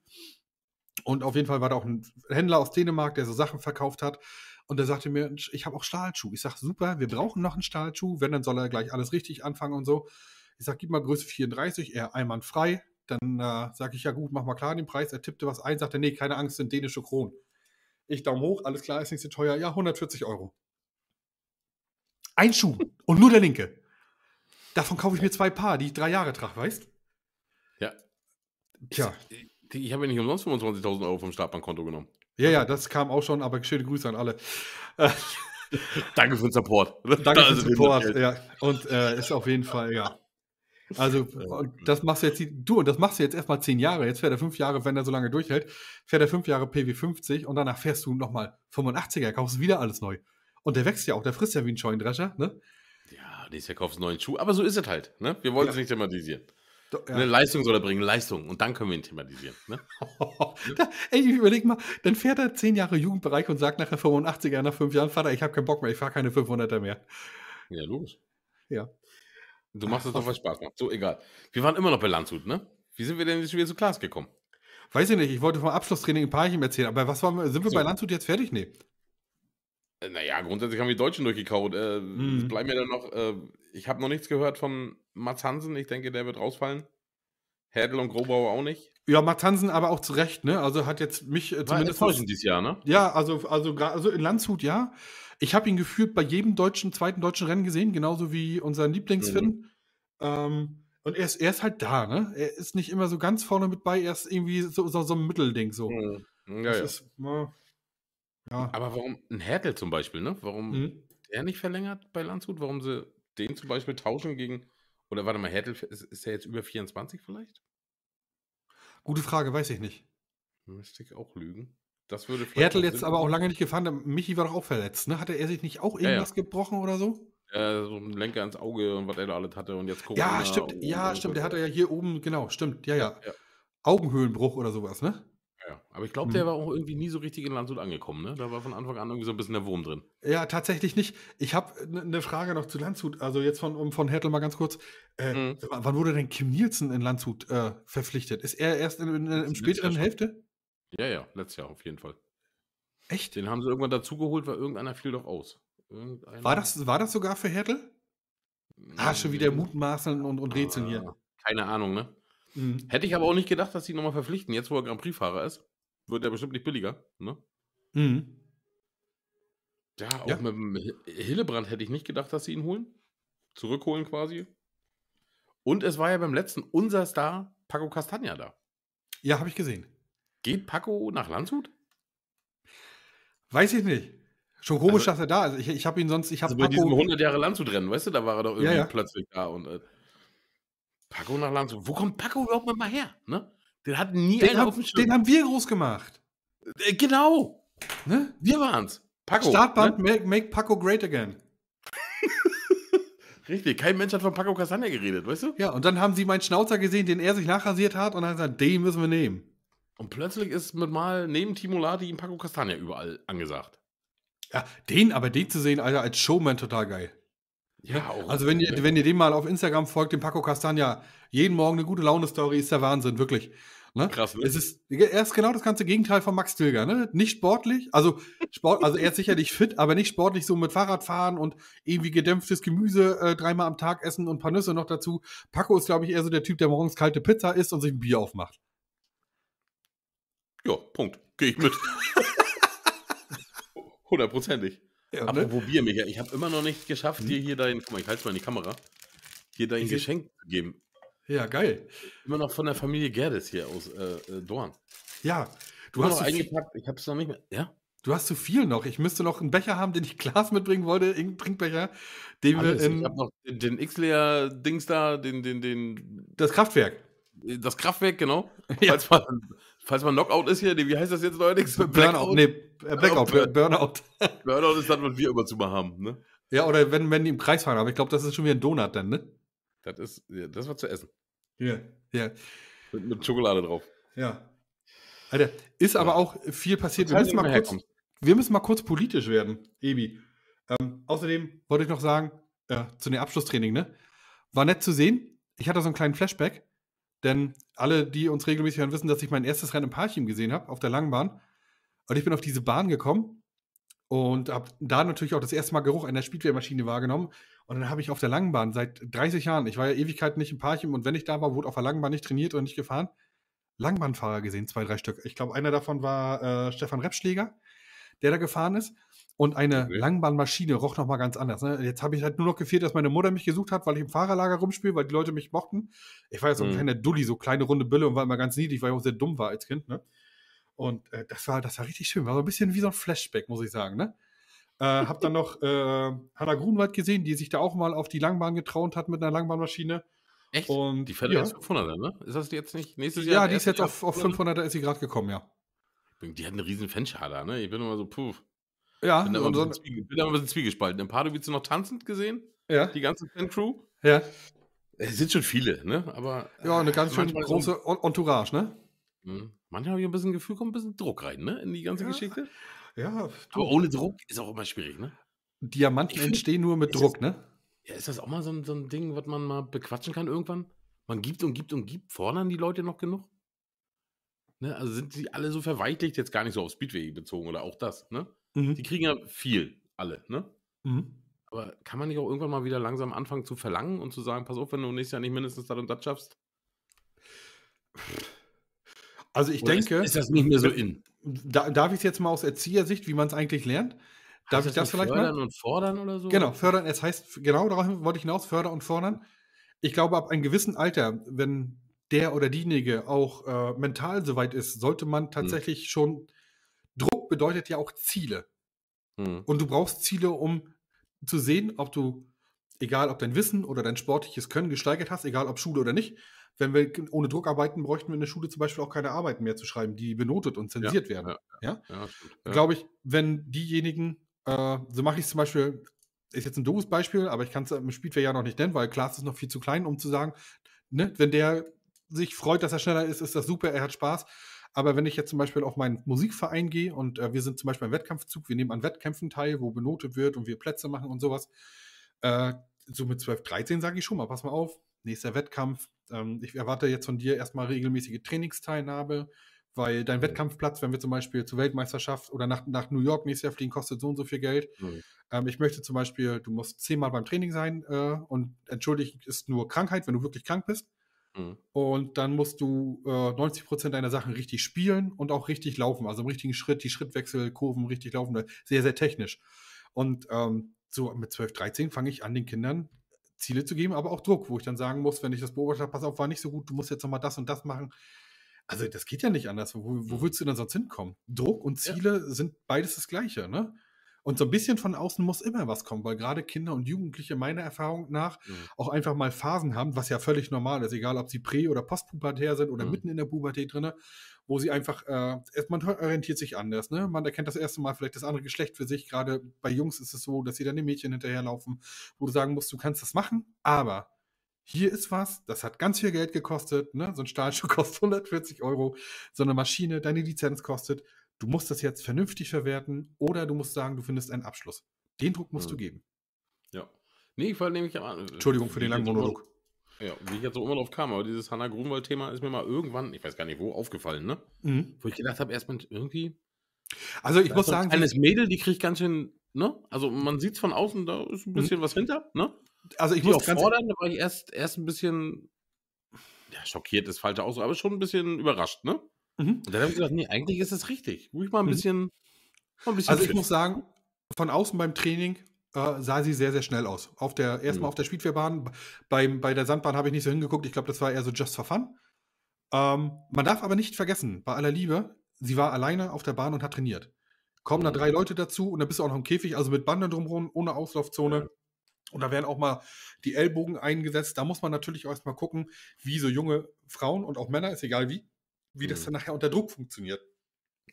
Und auf jeden Fall war da auch ein Händler aus Dänemark, der so Sachen verkauft hat. Und der sagte mir, ich habe auch Stahlschuh. Ich sage, super, wir brauchen noch einen Stahlschuh. Wenn, dann soll er gleich alles richtig anfangen und so. Ich sage, gib mal Größe 34, er einwandfrei. Dann äh, sage ich, ja gut, mach mal klar den Preis. Er tippte was ein, sagte, nee, keine Angst, sind dänische Kronen. Ich Daumen hoch, alles klar, ist nicht so teuer. Ja, 140 Euro. Ein Schuh und nur der linke. Davon kaufe ich mir zwei Paar, die ich drei Jahre trage, weißt? Ja. Tja. Ich, ich habe ja nicht umsonst 25.000 Euro vom Startbankkonto genommen. Ja, ja, das kam auch schon, aber schöne Grüße an alle. Danke für den Support. Danke für den Support, ja. Und äh, ist auf jeden Fall, ja. Also, das machst du jetzt, du, und das machst du jetzt erstmal zehn Jahre. Jetzt fährt er fünf Jahre, wenn er so lange durchhält, fährt er fünf Jahre PW50 und danach fährst du nochmal 85er, kaufst wieder alles neu. Und der wächst ja auch, der frisst ja wie ein Scheundrescher, ne? Ja, Jahr ist ja einen neuen Schuh, aber so ist es halt, ne? Wir wollen es ja. nicht thematisieren. ja. Eine Leistung soll er bringen, Leistung. Und dann können wir ihn thematisieren. Ne? da, ey, überleg mal, dann fährt er zehn Jahre Jugendbereich und sagt nachher 85er, nach fünf Jahren, Vater, ich habe keinen Bock mehr, ich fahre keine 500er mehr. Ja, logisch. Ja. Du machst es doch, was Spaß macht. So, egal. Wir waren immer noch bei Landshut, ne? Wie sind wir denn jetzt wieder zu Klaas gekommen? Weiß ich nicht, ich wollte vom Abschlusstraining in Parchim erzählen, aber was waren wir, sind wir so. bei Landshut jetzt fertig? Nee. Äh, naja, grundsätzlich haben wir die Deutschen durchgekaut. Äh, mhm. Bleiben mir dann noch, äh, ich habe noch nichts gehört von Mats Hansen. Ich denke, der wird rausfallen. Hädel und Grobauer auch nicht. Ja, Mats Hansen aber auch zu Recht, ne? Also hat jetzt mich äh, zumindest. Enttäuschend dieses Jahr, ne? Ja, also, also, also in Landshut, ja. Ich habe ihn gefühlt bei jedem deutschen, zweiten deutschen Rennen gesehen, genauso wie unseren Lieblingsfinn. Mhm. Ähm, und er ist, er ist halt da, ne? Er ist nicht immer so ganz vorne mit bei, er ist irgendwie so, so, so ein Mittelding so. Mhm. Ja, das ja. Ist, na, ne? Ja. Aber warum ein Hertel zum Beispiel, ne? Warum mhm. der nicht verlängert bei Landshut? Warum sie den zum Beispiel tauschen gegen. Oder warte mal, Hertel ist, ist er jetzt über 24 vielleicht? Gute Frage, weiß ich nicht. Müsste ich auch lügen. Das würde Hertel jetzt aber auch lange nicht gefahren. Michi war doch auch verletzt, ne? Hatte er sich nicht auch irgendwas ja, ja. gebrochen oder so? Ja, so ein Lenker ins Auge und was er da alles hatte und jetzt Corona. Ja, stimmt, ja, stimmt. Der hatte ja hier oben, genau, stimmt, ja, ja. ja. Augenhöhlenbruch oder sowas, ne? Ja, aber ich glaube, der mhm. war auch irgendwie nie so richtig in Landshut angekommen, ne? Da war von Anfang an irgendwie so ein bisschen der Wurm drin. Ja, tatsächlich nicht. Ich habe eine ne Frage noch zu Landshut, also jetzt von, von Hertel mal ganz kurz. Äh, mhm. Wann wurde denn Kim Nielsen in Landshut äh, verpflichtet? Ist er erst in, in, im späteren Hälfte? Ja, ja, letztes Jahr auf jeden Fall. Echt? Den haben sie irgendwann dazugeholt, weil irgendeiner fiel doch aus. war, das, war das sogar für Hertel? Ah, schon wieder hm. mutmaßeln und, und rätseln hier. Ah, keine Ahnung, ne? Mhm. Hätte ich aber auch nicht gedacht, dass sie ihn nochmal verpflichten. Jetzt, wo er Grand Prix-Fahrer ist, wird er bestimmt nicht billiger. Ne? Mhm. Ja, auch ja. mit Hillebrand hätte ich nicht gedacht, dass sie ihn holen. Zurückholen quasi. Und es war ja beim letzten unser Star Paco Castagna da. Ja, habe ich gesehen. Geht Paco nach Landshut? Weiß ich nicht. Schon komisch, also, dass er da ist. Ich, ich habe ihn sonst. Ich hab also bei Paco diesem 100 Jahre Landshut-Rennen, weißt du, da war er doch irgendwie ja, ja. plötzlich da. Und, äh, Paco nach Landshut. Wo kommt Paco überhaupt mal her? Ne? Den hat nie den hab, Den haben wir groß gemacht. Äh, genau. Ne? Wir waren's. Paco. Startband ne? make, make Paco Great Again. Richtig, kein Mensch hat von Paco Castagne geredet, weißt du? Ja, und dann haben sie meinen Schnauzer gesehen, den er sich nachrasiert hat und haben gesagt, den müssen wir nehmen. Und plötzlich ist mit mal neben Timo Ladi und Paco Castagne überall angesagt. Ja, den, aber den zu sehen, Alter, als Showman total geil. Ja, auch. Also wenn ihr, wenn ihr dem mal auf Instagram folgt, dem Paco Castagna, jeden Morgen eine gute Laune-Story ist der Wahnsinn, wirklich. Ne? Krass, wirklich. Ne? Es ist, er ist genau das ganze Gegenteil von Max Tilger, ne? Nicht sportlich, also Sport, also er ist sicherlich fit, aber nicht sportlich so mit Fahrradfahren und irgendwie gedämpftes Gemüse äh, dreimal am Tag essen und ein paar Nüsse noch dazu. Paco ist, glaube ich, eher so der Typ, der morgens kalte Pizza isst und sich ein Bier aufmacht. Ja, Punkt. Gehe ich mit. Hundertprozentig. Bier. Ne? Apropos Bier, Michael. Ich habe immer noch nicht geschafft, dir hm. hier dein, guck mal, ich halte mal in die Kamera, hier dein ich Geschenk zu geben. Ja, geil. Immer noch von der Familie Gerdes hier aus äh, äh Dorn. Ja, du hast noch eingepackt, ich habe es noch nicht mehr. Ja? Du hast zu viel noch. Ich müsste noch einen Becher haben, den ich Glas mitbringen wollte, irgendeinen Trinkbecher, den Alles, wir in, Ich habe noch den, den X-Layer-Dings da, den, den, den. Das Kraftwerk. Das Kraftwerk, genau. Ja. Falls mal falls man Knockout ist hier, nee, wie heißt das jetzt neuerdings? Blackout? Burnout, nee, äh, Blackout, Burnout. Burnout. Burnout ist das, was wir immer zu mal haben, ne? Ja, oder wenn, wenn die im Kreis fahren, aber ich glaube, das ist schon wieder ein Donut dann, ne? Das ist, das war zu essen. Ja, ja. Mit, mit Schokolade drauf. Ja. Alter, ist ja. aber auch viel passiert. Wir müssen, mal kurz, wir müssen mal kurz politisch werden, Ebi. Ähm, außerdem wollte ich noch sagen, äh, zu dem Abschlusstraining, ne? War nett zu sehen. Ich hatte so einen kleinen Flashback. Denn alle, die uns regelmäßig hören, wissen, dass ich mein erstes Rennen im Parchim gesehen habe, auf der Langbahn. Und ich bin auf diese Bahn gekommen und habe da natürlich auch das erste Mal Geruch einer Speedway-Maschine wahrgenommen. Und dann habe ich auf der Langbahn seit 30 Jahren, ich war ja Ewigkeiten nicht im Parchim und wenn ich da war, wurde auf der Langbahn nicht trainiert und nicht gefahren, Langbahnfahrer gesehen, zwei, drei Stück. Ich glaube, einer davon war äh, Stefan Reppschläger, der da gefahren ist. Und eine okay. Mhm. Langbahnmaschine roch nochmal ganz anders. Ne? Jetzt habe ich halt nur noch gefehlt, dass meine Mutter mich gesucht hat, weil ich im Fahrerlager rumspiele, weil die Leute mich mochten. Ich war jetzt so ein mhm. kleiner Dulli, so kleine runde Bille und war immer ganz niedlich, weil ich auch sehr dumm war als Kind. Ne? Und äh, das, war, das war richtig schön. War so ein bisschen wie so ein Flashback, muss ich sagen. Ne? Äh, hab dann noch äh, Hanna Grunwald gesehen, die sich da auch mal auf die Langbahn getraut hat mit einer Langbahnmaschine. Echt? Und, die fährt ja. erst 500er, ne? Ist das jetzt nicht nächstes Jahr? Ja, die ist jetzt auf, auf 500er ist sie gerade gekommen, ja. Die hat einen riesen Fanschar ne? Ich bin immer so, puh. Ja, bin da immer, so ein bin immer ein bisschen zwiegespalten. Im Pardubiz noch tanzend gesehen. Ja. Die ganze Fan-Crew. Ja. Es äh, sind schon viele, ne? Aber. Ja, eine ganz äh, schön große so Entourage, ne? Mhm. Manchmal habe ich ein bisschen Gefühl, kommt ein bisschen Druck rein, ne? In die ganze ja. Geschichte. Ja. Du. Aber ohne Druck ist auch immer schwierig, ne? Diamanten find, entstehen nur mit Druck, das, ne? Ja, ist das auch mal so ein, so ein Ding, was man mal bequatschen kann irgendwann? Man gibt und gibt und gibt. Fordern die Leute noch genug? Ne? Also sind die alle so verweichlicht, jetzt gar nicht so auf Speedway bezogen oder auch das, ne? Mhm. Die kriegen ja viel, alle, ne? Mhm. Aber kann man nicht auch irgendwann mal wieder langsam anfangen zu verlangen und zu sagen, pass auf, wenn du nächstes Jahr nicht mindestens das und das schaffst? Also ich Oder denke. Ist, ist, das nicht mehr so in? darf ich es jetzt mal aus Erziehersicht, wie man es eigentlich lernt? Darf heißt ich das, das vielleicht fördern mal? und fordern oder so? Genau, fördern. Es heißt, genau darauf wollte ich hinaus, fördern und fordern. Ich glaube, ab einem gewissen Alter, wenn der oder diejenige auch äh, mental soweit ist, sollte man mhm. tatsächlich hm. schon bedeutet ja auch Ziele. Mhm. Und du brauchst Ziele, um zu sehen, ob du, egal ob dein Wissen oder dein sportliches Können gesteigert hast, egal ob Schule oder nicht, wenn wir ohne Druck arbeiten, bräuchten wir in der Schule zum Beispiel auch keine Arbeiten mehr zu schreiben, die benotet und zensiert ja, werden. Ja, ja? ja glaube ich, wenn diejenigen, äh, so mache ich es zum Beispiel, ist jetzt ein doofes Beispiel, aber ich kann es im Spielfeld ja noch nicht nennen, weil Klaas ist noch viel zu klein, um zu sagen, ne, wenn der sich freut, dass er schneller ist, ist das super, er hat Spaß. Aber wenn ich jetzt zum Beispiel auf meinen Musikverein gehe und äh, wir sind zum Beispiel im Wettkampfzug, wir nehmen an Wettkämpfen teil, wo benotet wird und wir Plätze machen und sowas, äh, so mit 12, 13 sage ich schon mal, pass mal auf, nächster Wettkampf. Ähm, ich erwarte jetzt von dir erstmal regelmäßige Trainingsteilnahme, weil dein mhm. Wettkampfplatz, wenn wir zum Beispiel zur Weltmeisterschaft oder nach, nach New York nächstes Jahr fliegen, kostet so und so viel Geld. Mhm. Ähm, ich möchte zum Beispiel, du musst zehnmal beim Training sein äh, und entschuldigt ist nur Krankheit, wenn du wirklich krank bist. Mhm. Und dann musst du äh, 90% deiner Sachen richtig spielen und auch richtig laufen. Also im richtigen Schritt, die Schrittwechselkurven richtig laufen. Sehr, sehr technisch. Und ähm, so mit 12, 13 fange ich an, den Kindern Ziele zu geben, aber auch Druck, wo ich dann sagen muss, wenn ich das beobachte, pass auf, war nicht so gut, du musst jetzt nochmal das und das machen. Also das geht ja nicht anders. Wo, wo mhm. willst du denn sonst hinkommen? Druck und Ziele ja. sind beides das Gleiche, ne? Und so ein bisschen von außen muss immer was kommen, weil gerade Kinder und Jugendliche meiner Erfahrung nach mhm. auch einfach mal Phasen haben, was ja völlig normal ist, egal ob sie prä- oder postpubertär sind oder mhm. mitten in der Pubertät drinne, wo sie einfach, äh, man orientiert sich anders, ne? Man erkennt das erste Mal vielleicht das andere Geschlecht für sich. Gerade bei Jungs ist es so, dass sie dann den Mädchen hinterherlaufen, wo du sagen musst, du kannst das machen, aber hier ist was, das hat ganz viel Geld gekostet, ne? so ein Stahlschuh kostet 140 Euro, so eine Maschine, deine Lizenz kostet du musst das jetzt vernünftig verwerten oder du musst sagen, du findest einen Abschluss. Den Druck musst mhm. du hm. geben. Ja. Nee, vor nehme ich an. Äh, Entschuldigung für den langen Monolog. Ja, wie ich jetzt so immer drauf kam, aber dieses Hannah Grunwald-Thema ist mir mal irgendwann, ich weiß gar nicht wo, aufgefallen, ne? Mhm. Wo ich gedacht habe, erstmal irgendwie. Also ich muss sagen. Eines Mädel, die kriegt ganz schön, ne? Also man sieht es von außen, da ist ein mhm. bisschen mhm. was hinter, ne? Also ich die muss auch e- fordern, da war ich erst, erst ein bisschen, ja, schockiert ist falsche Ausdruck, aber schon ein bisschen überrascht, ne? Mhm. Und dann habe ich gesagt, nee, eigentlich ist es richtig. Ruhig mal ein mhm. bisschen, mal ein bisschen. Also fit. ich muss sagen, von außen beim Training äh, sah sie sehr, sehr schnell aus. Auf der, erstmal mhm. auf der Spielfährbahn. beim, bei der Sandbahn habe ich nicht so hingeguckt. Ich glaube, das war eher so just for fun. Ähm, man darf aber nicht vergessen, bei aller Liebe, sie war alleine auf der Bahn und hat trainiert. Kommen da mhm. drei Leute dazu und dann bist du auch noch im Käfig, also mit Banden drumherum, ohne Auslaufzone. Und da werden auch mal die Ellbogen eingesetzt. Da muss man natürlich erstmal gucken, wie so junge Frauen und auch Männer, ist egal wie, wie das dann mhm. nachher unter Druck funktioniert.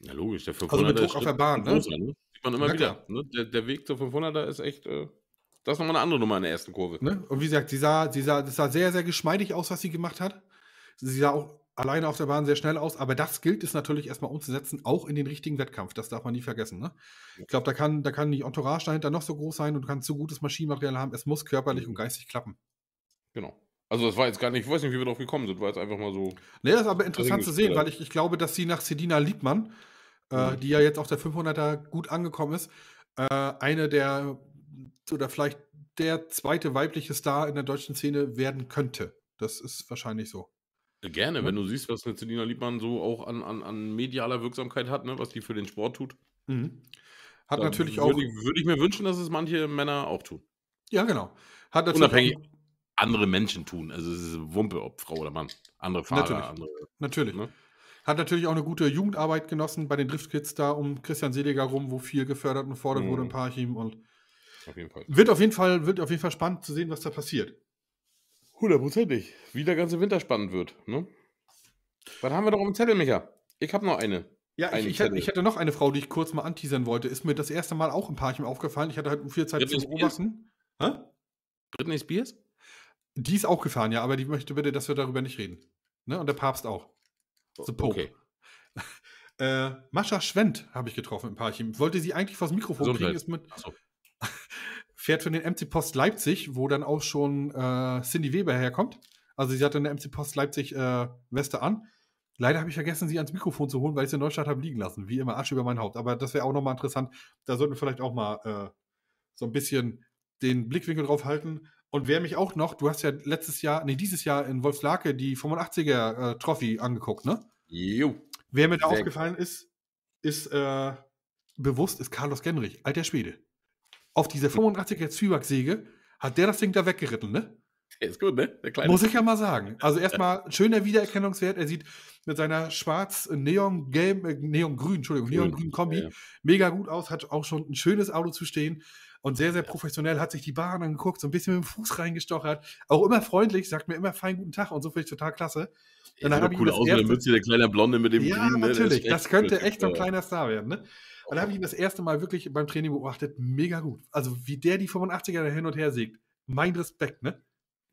Ja, logisch, der 500er also mit Druck auf der Bahn, ne? Großer, ne? Sieht man immer ja, wieder. Ne? Der, der, Weg zur 500er ist echt, äh, das ist nochmal eine andere Nummer in der ersten Kurve. Ne? Und wie gesagt, sie sah, sie sah, das sah sehr, sehr geschmeidig aus, was sie gemacht hat. Sie sah auch alleine auf der Bahn sehr schnell aus, aber das gilt es natürlich erstmal umzusetzen, auch in den richtigen Wettkampf. Das darf man nie vergessen. Ne? Ich glaube, da kann, da kann die Entourage dahinter noch so groß sein und du kannst so gutes Maschinenmaterial haben. Es muss körperlich mhm. und geistig klappen. Genau. Also das war jetzt gar nicht, ich weiß nicht, wie wir drauf gekommen sind, war jetzt einfach mal so. Nee, das ist aber interessant zu sehen, weil ich, ich glaube, dass sie nach Sedina Liebmann, äh, mhm. die ja jetzt auf der 500er gut angekommen ist, äh, eine der, oder vielleicht der zweite weibliche Star in der deutschen Szene werden könnte. Das ist wahrscheinlich so. Gerne, mhm. wenn du siehst, was eine Sedina Liebmann so auch an, an, an medialer Wirksamkeit hat, ne, was die für den Sport tut. Mhm. Hat Dann natürlich auch. Würde ich, ich mir wünschen, dass es manche Männer auch tun. Ja, genau. Hat natürlich Unabhängig. Auch, andere Menschen tun. Also es ist Wumpe, ob Frau oder Mann. Andere Fahrer. Natürlich. Andere, natürlich. Ne? Hat natürlich auch eine gute Jugendarbeit genossen bei den Driftkids da um Christian Seliger rum, wo viel gefördert und gefordert mhm. wurde in Parchim. Und auf jeden Fall. Wird auf jeden Fall, wird auf jeden Fall spannend zu sehen, was da passiert. Hundertprozentig. Wie der ganze Winter spannend wird. Ne? Was haben wir noch im Zettel, Micha? Ich habe noch eine. Ja, eine ich, ich, hatte noch eine Frau, die ich kurz mal anteasern wollte. Ist mir das erste Mal auch im Parchim aufgefallen. Ich hatte halt viel Zeit Britney zu beobachten. Hä? Britney Spears? Die ist auch gefahren, ja, aber die möchte bitte, dass wir darüber nicht reden. Ne? Und der Papst auch. The Pope. Okay. Äh, Mascha Schwendt habe ich getroffen im Parchim. Wollte sie eigentlich vors Mikrofon so kriegen, ist mit. So. fährt für den MC Post Leipzig, wo dann auch schon äh, Cindy Weber herkommt. Also sie hat hatte der MC Post Leipzig äh, Weste an. Leider habe ich vergessen, sie ans Mikrofon zu holen, weil ich sie in Neustadt habe liegen lassen. Wie immer, Asche über mein Haupt. Aber das wäre auch nochmal interessant. Da sollten wir vielleicht auch mal äh, so ein bisschen den Blickwinkel drauf halten. Und wer mich auch noch, du hast ja letztes Jahr, nee, dieses Jahr in Wolfslake die 85er äh, Trophy angeguckt, ne? Jo. Wer mir da Sehr aufgefallen ist, ist äh, bewusst, ist Carlos Genrich, alter Schwede. Auf dieser 85er Zwieback-Säge hat der das Ding da weggeritten, ne? Der ist gut, ne? Muss ich ja mal sagen. Also erstmal schöner Wiedererkennungswert. Er sieht mit seiner schwarz-neon-gelb, äh, äh Entschuldigung, neon-grün Kombi ja, ja. mega gut aus, hat auch schon ein schönes Auto zu stehen und sehr, sehr professionell hat sich die Bahn angeguckt, so ein bisschen mit dem Fuß reingestochert, auch immer freundlich, sagt mir immer fein guten Tag und so finde ich total klasse. Und dann habe ich cool aus mit der Mütze, der kleine Blonde mit dem ja, Grün. Ne? natürlich, das könnte echt so ein kleiner Star werden. Ne? Und da habe ich ihn das erste Mal wirklich beim Training beobachtet, mega gut. Also wie der die 85er da hin und her sägt, mein Respekt, ne?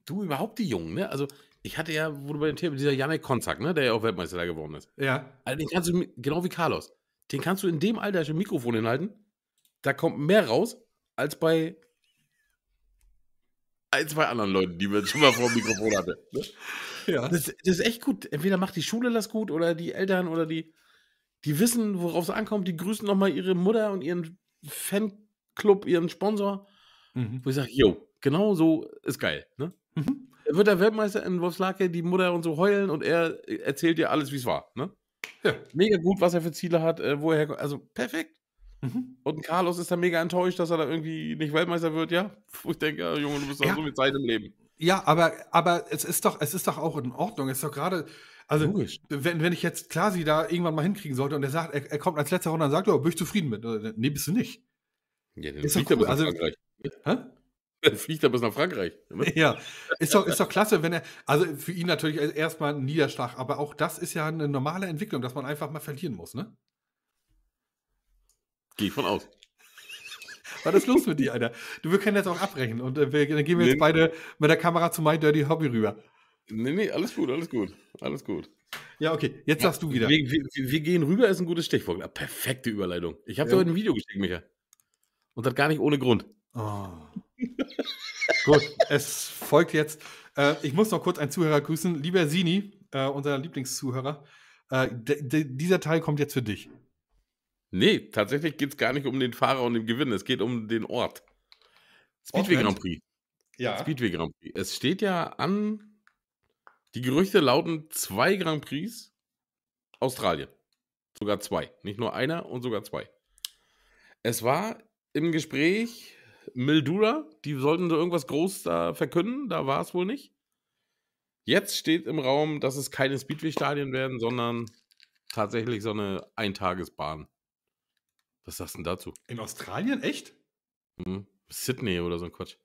Du überhaupt die Jungen, ne? Also ich hatte ja, wo du bei dem Thema, dieser Janek Konzak, ne? Der ja auch Weltmeister da geworden ist. Ja. Also den kannst du, genau wie Carlos, den kannst du in dem Alter schon Mikrofon hinhalten, da kommt mehr raus, als bei ein, zwei anderen Leuten, die wir schon mal vor dem Mikrofon hatten. Ne? Ja. Das, das, ist echt gut. Entweder macht die Schule das gut oder die Eltern oder die, die wissen, worauf es ankommt. Die grüßen nochmal ihre Mutter und ihren Fanclub, ihren Sponsor. Mhm. Wo ich sage, yo, genau so ist geil. Ne? Mhm. wird der Weltmeister in Wolfslake, die Mutter und so heulen und er erzählt dir alles, wie es war. Ne? Ja. Mega gut, was er für Ziele hat, äh, woher, also perfekt. Mhm. Und Carlos ist da mega enttäuscht, dass er da irgendwie nicht Weltmeister wird, ja? Ich denke, ja, Junge, du bist doch ja. so viel Zeit im Leben. Ja, aber, aber es ist doch, es ist doch auch in Ordnung. Es ist doch gerade, also Logisch. wenn, wenn ich jetzt Klasi da irgendwann mal hinkriegen sollte und er sagt, er, er kommt als letzter Runde und sagt, oh, bin ich zufrieden mit. Äh, nee, bist du nicht. Ja, dann ist doch cool. also, Frankreich. Hä? Dann fliegt er bis nach Frankreich. Ja, ist doch, ist doch klasse, wenn er, also für ihn natürlich erstmal ein Niederschlag, aber auch das ist ja eine normale Entwicklung, dass man einfach mal verlieren muss, ne? Gehe ich von aus. Was ist los mit dir, Alter? Du, wir können jetzt auch abbrechen und äh, wir, dann gehen wir nee. jetzt beide mit der Kamera zu My Dirty Hobby rüber. Nee, nee, alles gut, alles gut, alles gut. Ja, okay, jetzt sagst du wieder. Wir, wir, wir, gehen rüber ist ein gutes Stichwort. Na, perfekte Überleitung. Ich habe ja. dir heute ein Video geschickt, Micha. Und das gar nicht ohne Grund. Oh. gut, es folgt jetzt. Äh, ich muss noch kurz einen Zuhörer grüßen. Lieber Sini, äh, unser Lieblingszuhörer, äh, dieser Teil kommt jetzt für dich. Nee, tatsächlich geht es gar nicht um den Fahrer und den Gewinn. Es geht um den Ort. Speedway Grand Prix. Ja. Speedway Grand Prix. Es steht ja an. Die Gerüchte lauten zwei Grand Prix Australien. Sogar zwei. Nicht nur einer und sogar zwei. Es war im Gespräch Mildura. Die sollten so irgendwas groß da verkünden. Da war es wohl nicht. Jetzt steht im Raum, dass es keine Speedway-Stadien werden, sondern tatsächlich so eine Eintagesbahn. Was sagst du denn dazu? In Australien? Echt? Mhm. Sydney oder so ein Quatsch.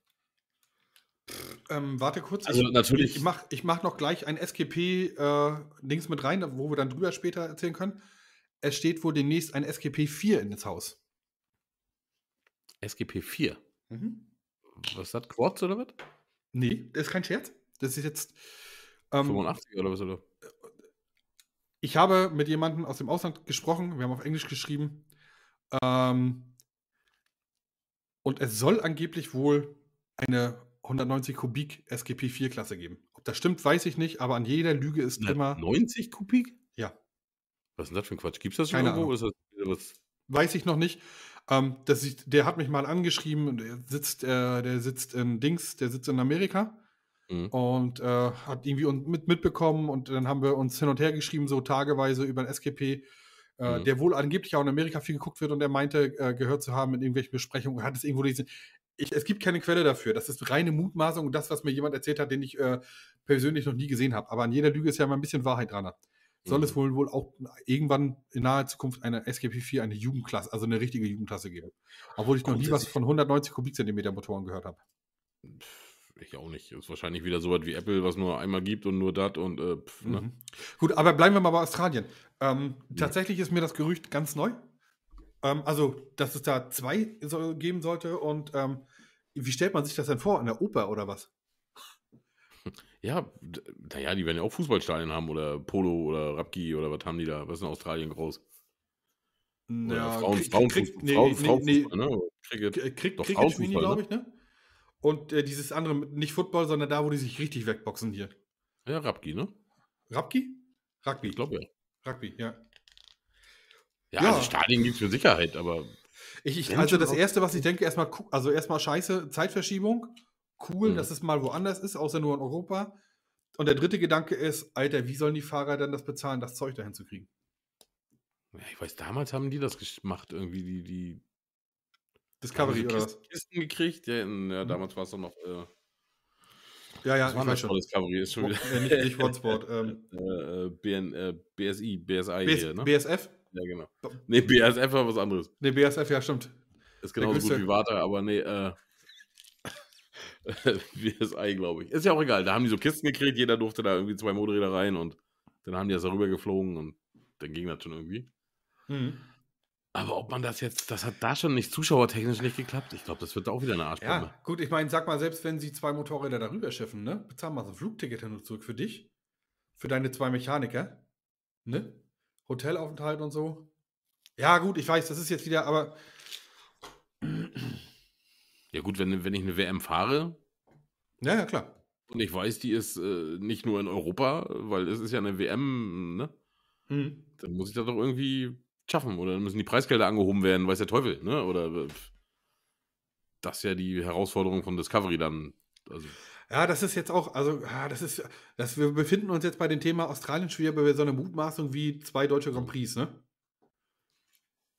Ähm, warte kurz. Also ich, natürlich. Ich mache ich mach noch gleich ein SGP-Dings äh, mit rein, wo wir dann drüber später erzählen können. Es steht wohl demnächst ein SGP 4 ins Haus. SGP 4? Mhm. Was ist das? Quartz oder was? Nee, das ist kein Scherz. Das ist jetzt. Ähm, 85 oder was? Oder? Äh, ich habe mit jemandem aus dem Ausland gesprochen. Wir haben auf Englisch geschrieben. Ähm, und es soll angeblich wohl eine 190 Kubik SGP-4-Klasse geben. Ob das stimmt, weiß ich nicht, aber an jeder Lüge ist immer. 90 Kubik? Ja. Was ist denn das für ein Quatsch? Gibt es das schon Keine irgendwo? Das weiß ich noch nicht. Ähm, das, der hat mich mal angeschrieben, der sitzt, äh, der sitzt in Dings, der sitzt in Amerika mhm. und äh, hat irgendwie mit, mitbekommen und dann haben wir uns hin und her geschrieben, so tageweise über ein SGP. Äh, mhm. der wohl angeblich auch in Amerika viel geguckt wird und er meinte, äh, gehört zu haben in irgendwelchen Besprechungen, hat es irgendwo gelesen. Ich, es gibt keine Quelle dafür. Das ist reine Mutmaßung und das, was mir jemand erzählt hat, den ich äh, persönlich noch nie gesehen habe. Aber an jeder Lüge ist ja immer ein bisschen Wahrheit dran. Soll mhm. es wohl wohl auch irgendwann in naher Zukunft eine SGP4, eine Jugendklasse, also eine richtige Jugendklasse geben. Obwohl ich noch nie was von 190 Kubikzentimeter Motoren gehört habe. Pff ich auch nicht. Ist wahrscheinlich wieder so was wie Apple, was nur einmal gibt und nur das und äh, pf, ne? mhm. Gut, aber bleiben wir mal bei Australien. Ähm, ja. Tatsächlich ist mir das Gerücht ganz neu. Ähm, also, dass es da zwei so geben sollte und ähm, wie stellt man sich das denn vor? An der Oper oder was? Ja, naja, die werden ja auch Fußballstadien haben oder Polo oder Rugby oder was haben die da? Was ist in Australien groß? Oder ja, Frauen, Frauen, Frauen, Frauen, Frauen, Frauen, Frauen, Frauen, Frauen, Frauen, Frauen, Frauen, Frauen, Frauen, Frauen, Frauen, Frauen, Frauen, und äh, dieses andere, nicht Football, sondern da, wo die sich richtig wegboxen hier. Ja, Rapki, ne? Rapki? Rugby. Ich glaube ja. Rugby, ja. Ja, ja. also Stadien gibt es für Sicherheit, aber. Ich, ich, also das Erste, was ich denke, erstmal, also erstmal scheiße, Zeitverschiebung. Cool, mhm. dass es mal woanders ist, außer nur in Europa. Und der dritte Gedanke ist, Alter, wie sollen die Fahrer dann das bezahlen, das Zeug dahin zu kriegen? Ja, ich weiß, damals haben die das gemacht, irgendwie, die, die Discovery oder was? Kisten gekriegt? Ja, in, ja hm. damals war es doch noch. Äh, ja, ja, das war ich weiß schon. ist schon wieder. Äh, nicht, nicht Hotspot. Ähm. Äh, äh BSI, äh, BSI BS, hier, ne? BSF? Ja, genau. Nee, BSF war was anderes. Nee, BSF, ja, stimmt. Ist genauso gut wie Water, aber nee, äh. BSI, glaube ich. Ist ja auch egal. Da haben die so Kisten gekriegt, jeder durfte da irgendwie zwei Motorräder rein und dann haben die das darüber geflogen und dann ging das schon irgendwie. Mhm. Aber ob man das jetzt, das hat da schon nicht zuschauertechnisch nicht geklappt. Ich glaube, das wird auch wieder eine Arschbombe. Ja, gut, ich meine, sag mal, selbst wenn sie zwei Motorräder darüber schiffen, ne, bezahlen mal so ein Flugticket hin und zurück für dich, für deine zwei Mechaniker, ne, Hotelaufenthalt und so. Ja, gut, ich weiß, das ist jetzt wieder, aber. Ja, gut, wenn, wenn ich eine WM fahre. Ja, ja, klar. Und ich weiß, die ist äh, nicht nur in Europa, weil es ist ja eine WM, ne? Mhm. Dann muss ich da doch irgendwie schaffen. Oder dann müssen die Preisgelder angehoben werden, weiß der Teufel, ne? Oder äh, das ist ja die Herausforderung von Discovery dann. Also. Ja, das ist jetzt auch, also das ist, das, wir befinden uns jetzt bei dem Thema Australien schwer bei so einer Mutmaßung wie zwei deutsche Grand Prix, ne?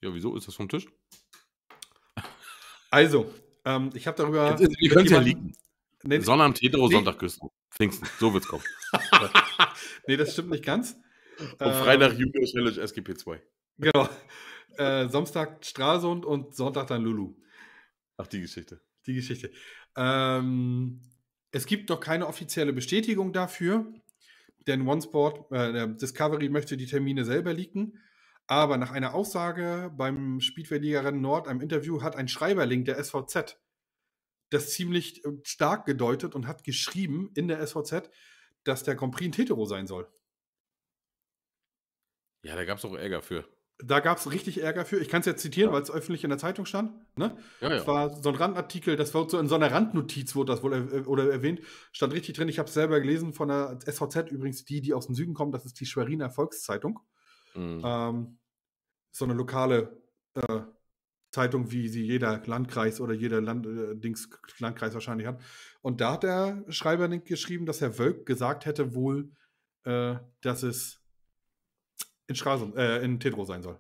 Ja, wieso? Ist das vom Tisch? Also, ähm, ich habe darüber. Jetzt, ihr ja liegen. Nee, Sonne am Tetro, nee. Sonntag küssen. Pfingsten, so wird's kommen. nee, das stimmt nicht ganz. Und Freitag ähm, Jugend SGP 2. Genau. Äh, Samstag Stralsund und Sonntag dann Lulu. Ach, die Geschichte. Die Geschichte. Ähm, es gibt noch keine offizielle Bestätigung dafür, denn OneSport, äh, Discovery möchte die Termine selber leaken. Aber nach einer Aussage beim Speedway-Liga-Rennen Nord, einem Interview, hat ein Schreiberling der SVZ das ziemlich äh, stark gedeutet und hat geschrieben in der SVZ, dass der Grand Prix ein Tetero sein soll. Ja, da gab es auch Ärger für da gab es richtig Ärger für. Ich kann es jetzt zitieren, ja. weil es öffentlich in der Zeitung stand. Ne? Ja, ja. Das war so ein Randartikel, das war so in so einer Randnotiz, wurde das wohl er äh, oder erwähnt. Stand richtig drin. Ich habe es selber gelesen von der SVZ übrigens, die, die aus dem Süden kommen. Das ist die Schweriner Volkszeitung. Mhm. Ähm, so eine lokale äh, Zeitung, wie sie jeder Landkreis oder jeder Land, äh, Dings, Landkreis wahrscheinlich hat. Und da hat der Schreiber geschrieben, dass Herr Wölk gesagt hätte wohl, äh, dass es in Stralsund, äh, in Tedro sein soll.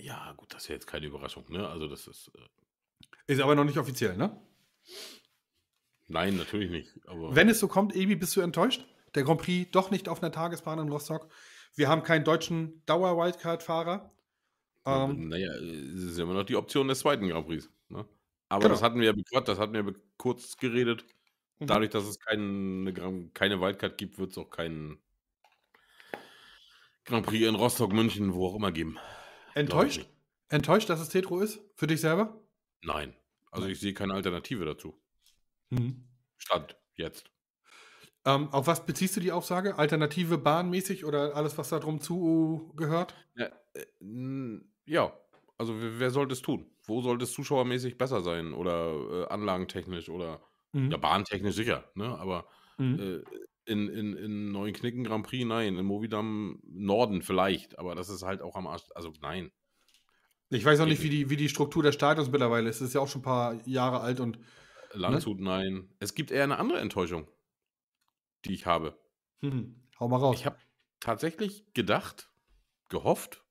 Ja, gut, das ist ja jetzt keine Überraschung, ne? Also das ist. Äh ist aber noch nicht offiziell, ne? Nein, natürlich nicht. Wenn es so kommt, Ebi, bist du enttäuscht? Der Grand Prix doch nicht auf einer Tagesbahn in Rostock. Wir haben keinen deutschen Dauer-Wildcard-Fahrer. Ähm, naja, es ist immer noch die Option des zweiten Grand Prix. Ne? Aber genau. das hatten wir ja das hatten wir kurz geredet. Mhm. Dadurch, dass es kein, ne, keine Wildcard gibt, wird es auch keinen Grand Prix in Rostock, München, wo auch immer geben. Enttäuscht? Enttäuscht, dass es Tetro ist? Für dich selber? Nein. Also ich sehe keine Alternative dazu. Mhm. Stand jetzt. Ähm, auf was beziehst du die Aussage? Alternative bahnmäßig oder alles, was da drum zugehört? Ja, äh, äh ja, also wer sollte es tun? Wo sollte es zuschauermäßig besser sein oder äh, anlagentechnisch oder mhm. ja, bahntechnisch sicher, ne? aber mhm. äh, in, in, in Neuen Knicken Grand Prix, nein. In Movidam Norden vielleicht, aber das ist halt auch am Arsch. Also nein. Ich weiß auch nicht, wie die, wie die Struktur der Status mittlerweile ist. Es ist ja auch schon ein paar Jahre alt und. Ne? Landshut, ne? nein. Es gibt eher eine andere Enttäuschung, die ich habe. Hm. Hau mal raus. Ich habe tatsächlich gedacht, gehofft,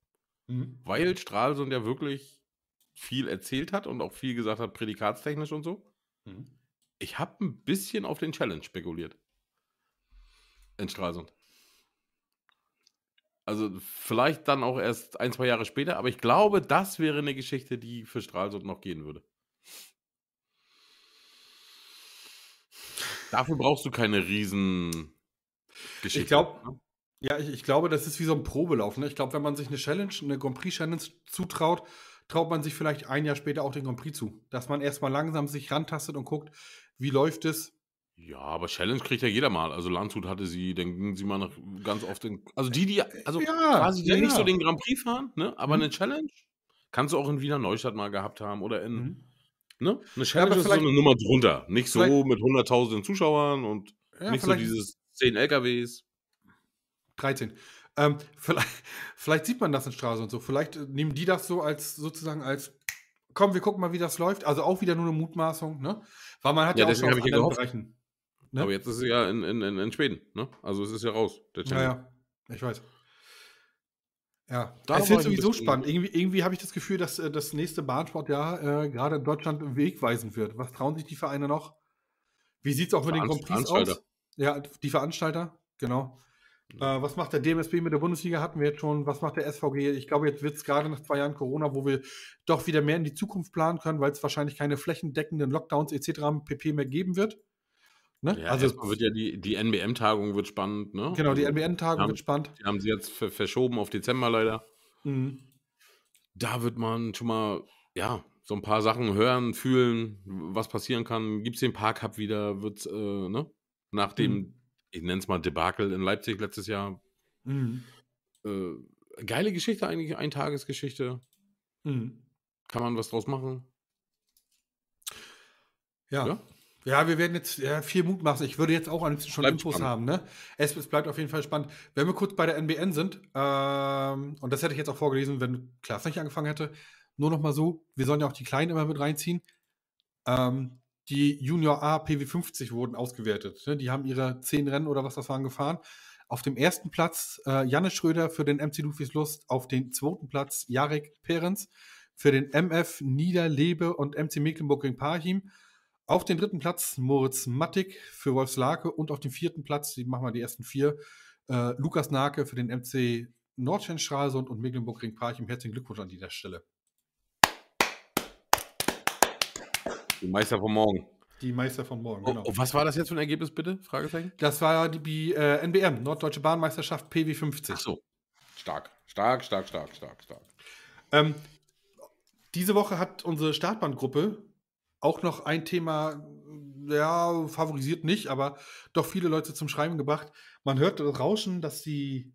mhm. weil Stralsund ja wirklich viel erzählt hat und auch viel gesagt hat, prädikatstechnisch und so. Mhm. Ich habe ein bisschen auf den Challenge spekuliert. In Stralsund. Also vielleicht dann auch erst ein, zwei Jahre später, aber ich glaube, das wäre eine Geschichte, die für Stralsund noch gehen würde. Dafür brauchst du keine riesen Geschichte. Ich glaube, ne? ja, ich, ich, glaube, das ist wie so ein Probelauf. Ne? Ich glaube, wenn man sich eine Challenge, eine Grand Prix Challenge zutraut, traut man sich vielleicht ein Jahr später auch den Grand Prix zu. Dass man erstmal langsam sich rantastet und guckt, wie läuft es, ja, aber Challenge kriegt ja jeder mal. Also Landshut hatte sie, denken sie mal nach, ganz oft den. Also die, die, also ja, quasi die ja, nicht ja. so den Grand Prix fahren, ne? Aber mhm. eine Challenge kannst du auch in Wiener Neustadt mal gehabt haben oder in. Mhm. Ne? Eine Challenge ist so eine Nummer drunter. Nicht so mit hunderttausenden Zuschauern und nicht so dieses zehn LKWs. 13. Ähm, vielleicht, vielleicht, sieht man das in Straße und so. Vielleicht äh, nehmen die das so als sozusagen als, komm, wir gucken mal, wie das läuft. Also auch wieder nur eine Mutmaßung, ne? Weil man hat ja, ja auch schon ich anderen Bereichen Ne? Aber jetzt ist es ja in, in, in, Schweden, ne? Also es ist ja raus, der Channel. Naja, ich weiß. Ja, da es wird sowieso spannend. Irgendwie, irgendwie habe ich das Gefühl, dass äh, das nächste Bahnsportjahr äh, gerade in Deutschland wegweisend wird. Was trauen sich die Vereine noch? Wie sieht es auch mit den Grand Prix aus? Ja, die Veranstalter, genau. Äh, was macht der DMSB mit der Bundesliga? Hatten wir jetzt schon. Was macht der SVG? Ich glaube, jetzt wird es gerade nach zwei Jahren Corona, wo wir doch wieder mehr in die Zukunft planen können, weil es wahrscheinlich keine flächendeckenden Lockdowns etc. pp. mehr geben wird. Ne? Ja, also wird ja die, die NBM-Tagung wird spannend, ne? Genau, die also, NBM-Tagung wird spannend. Die haben sie jetzt verschoben auf Dezember leider. Mhm. Da wird man schon mal, ja, so ein paar Sachen hören, fühlen, was passieren kann. Gibt es den Park Parkcup wieder? Wird, äh, ne? Nach dem, mhm. ich nenne es mal Debakel in Leipzig letztes Jahr. Mhm. Äh, geile Geschichte eigentlich, Eintagesgeschichte. Mhm. Kann man was draus machen? ja? ja? Ja, wir werden jetzt ja, viel Mut machen. Ich würde jetzt auch am liebsten schon bleibt Infos spannend. haben. Ne? Es, es, bleibt auf jeden Fall spannend. Wenn wir kurz bei der NBN sind, ähm, und das hätte ich jetzt auch vorgelesen, wenn Klaas nicht angefangen hätte, nur noch mal so, wir sollen ja auch die Kleinen immer mit reinziehen. Ähm, die Junior A PW50 wurden ausgewertet. Ne? Die haben ihre zehn Rennen oder was das waren gefahren. Auf dem ersten Platz äh, Janne Schröder für den MC Lufis Lust, auf dem zweiten Platz Jarek Perens für den MF Niederlebe und MC Mecklenburg-Parchim. Auf den dritten Platz Moritz Mattig für Wolfslake und auf den vierten Platz, die machen wir die ersten vier, äh, Lukas Nake für den MC Nordschenstralsund und Mecklenburg-Ring-Parchim. Herzlichen Glückwunsch an dieser Stelle. Die Meister von morgen. Die Meister von morgen, oh, genau. Oh, was war das jetzt für ein Ergebnis, bitte? Fragezeichen? Das war die äh, NBM, Norddeutsche Bahnmeisterschaft PW50. Ach so. Stark, stark, stark, stark, stark, stark. Ähm, diese Woche hat unsere Startbahngruppe auch noch ein Thema, ja, favorisiert nicht, aber doch viele Leute zum Schreiben gebracht. Man hört Rauschen, dass die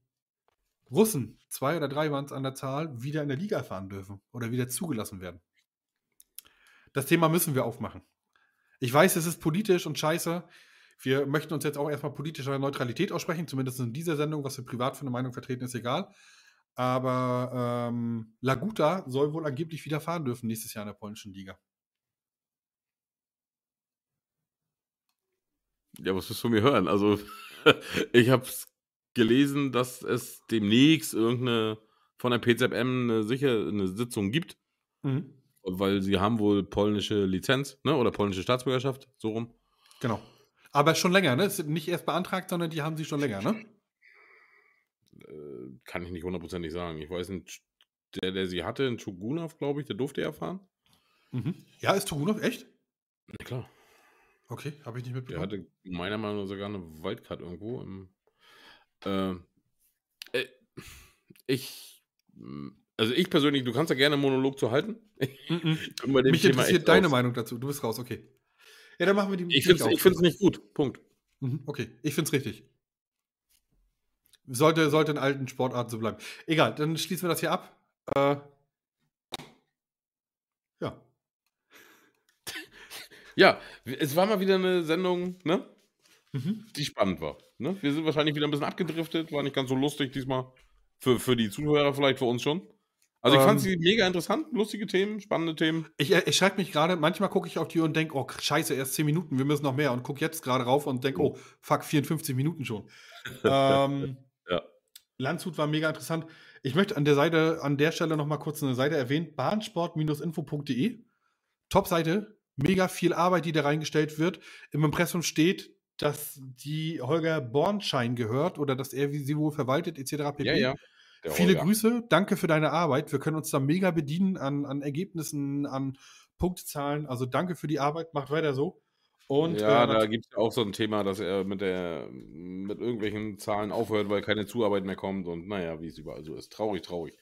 Russen, zwei oder drei waren es an der Zahl, wieder in der Liga fahren dürfen oder wieder zugelassen werden. Das Thema müssen wir aufmachen. Ich weiß, es ist politisch und scheiße. Wir möchten uns jetzt auch erstmal politischer Neutralität aussprechen, zumindest in dieser Sendung. Was wir privat für eine Meinung vertreten, ist egal. Aber ähm, Laguta soll wohl angeblich wieder fahren dürfen nächstes Jahr in der polnischen Liga. Ja, was willst du von mir hören? Also, ich habe gelesen, dass es demnächst irgendeine von der PZM eine, sicher, eine Sitzung gibt, mhm. weil sie haben wohl polnische Lizenz ne? oder polnische Staatsbürgerschaft, so rum. Genau. Aber schon länger, ne? Ist nicht erst beantragt, sondern die haben sie schon länger, ne? Äh, kann ich nicht hundertprozentig sagen. Ich weiß nicht, der, der sie hatte, in Chugunov, glaube ich, der durfte ja fahren. Mhm. Ja, ist Chugunov echt? Na klar. Okay, habe ich nicht mitbekommen. Er hatte meiner Meinung nach sogar eine Wildcard irgendwo. Im, äh, äh, ich, also ich persönlich, du kannst ja gerne einen Monolog zu halten. Mhm. Mich interessiert deine raus. Meinung dazu. Du bist raus, okay. Ja, dann machen wir die. Ich finde es nicht gut. Punkt. Mhm, okay, ich finde es richtig. Sollte, sollte in alten Sportarten so bleiben. Egal, dann schließen wir das hier ab. Äh, Ja, es war mal wieder eine Sendung, ne? Mhm. Die spannend war. Ne? Wir sind wahrscheinlich wieder ein bisschen abgedriftet, war nicht ganz so lustig diesmal. Für, für die Zuhörer vielleicht, für uns schon. Also ich fand ähm. sie ähm, mega interessant, lustige Themen, spannende Themen. Ich, äh, ich schreibe mich gerade, manchmal gucke ich auf die Uhr und denke, oh scheiße, erst 10 Minuten, wir müssen noch mehr. Und gucke jetzt gerade rauf und denke, oh fuck, 54 Minuten schon. ähm, ja. Landshut war mega interessant. Ich möchte an der Seite, an der Stelle nochmal kurz eine Seite erwähnen, bahnsport-info.de. Top-Seite, mega viel Arbeit, die da reingestellt wird. Im Impressum steht, dass die Holger Bornschein gehört oder dass er sie wohl verwaltet, etc. pp. Ja, ja. Viele Grüße, danke für deine Arbeit. Wir können uns da mega bedienen an, an Ergebnissen, an Punktzahlen. Also danke für die Arbeit, macht weiter so. Und, ja, äh, da gibt es auch so ein Thema, dass er mit, der, mit irgendwelchen Zahlen aufhört, weil keine Zuarbeit mehr kommt und naja, wie es überall so ist. Traurig, traurig.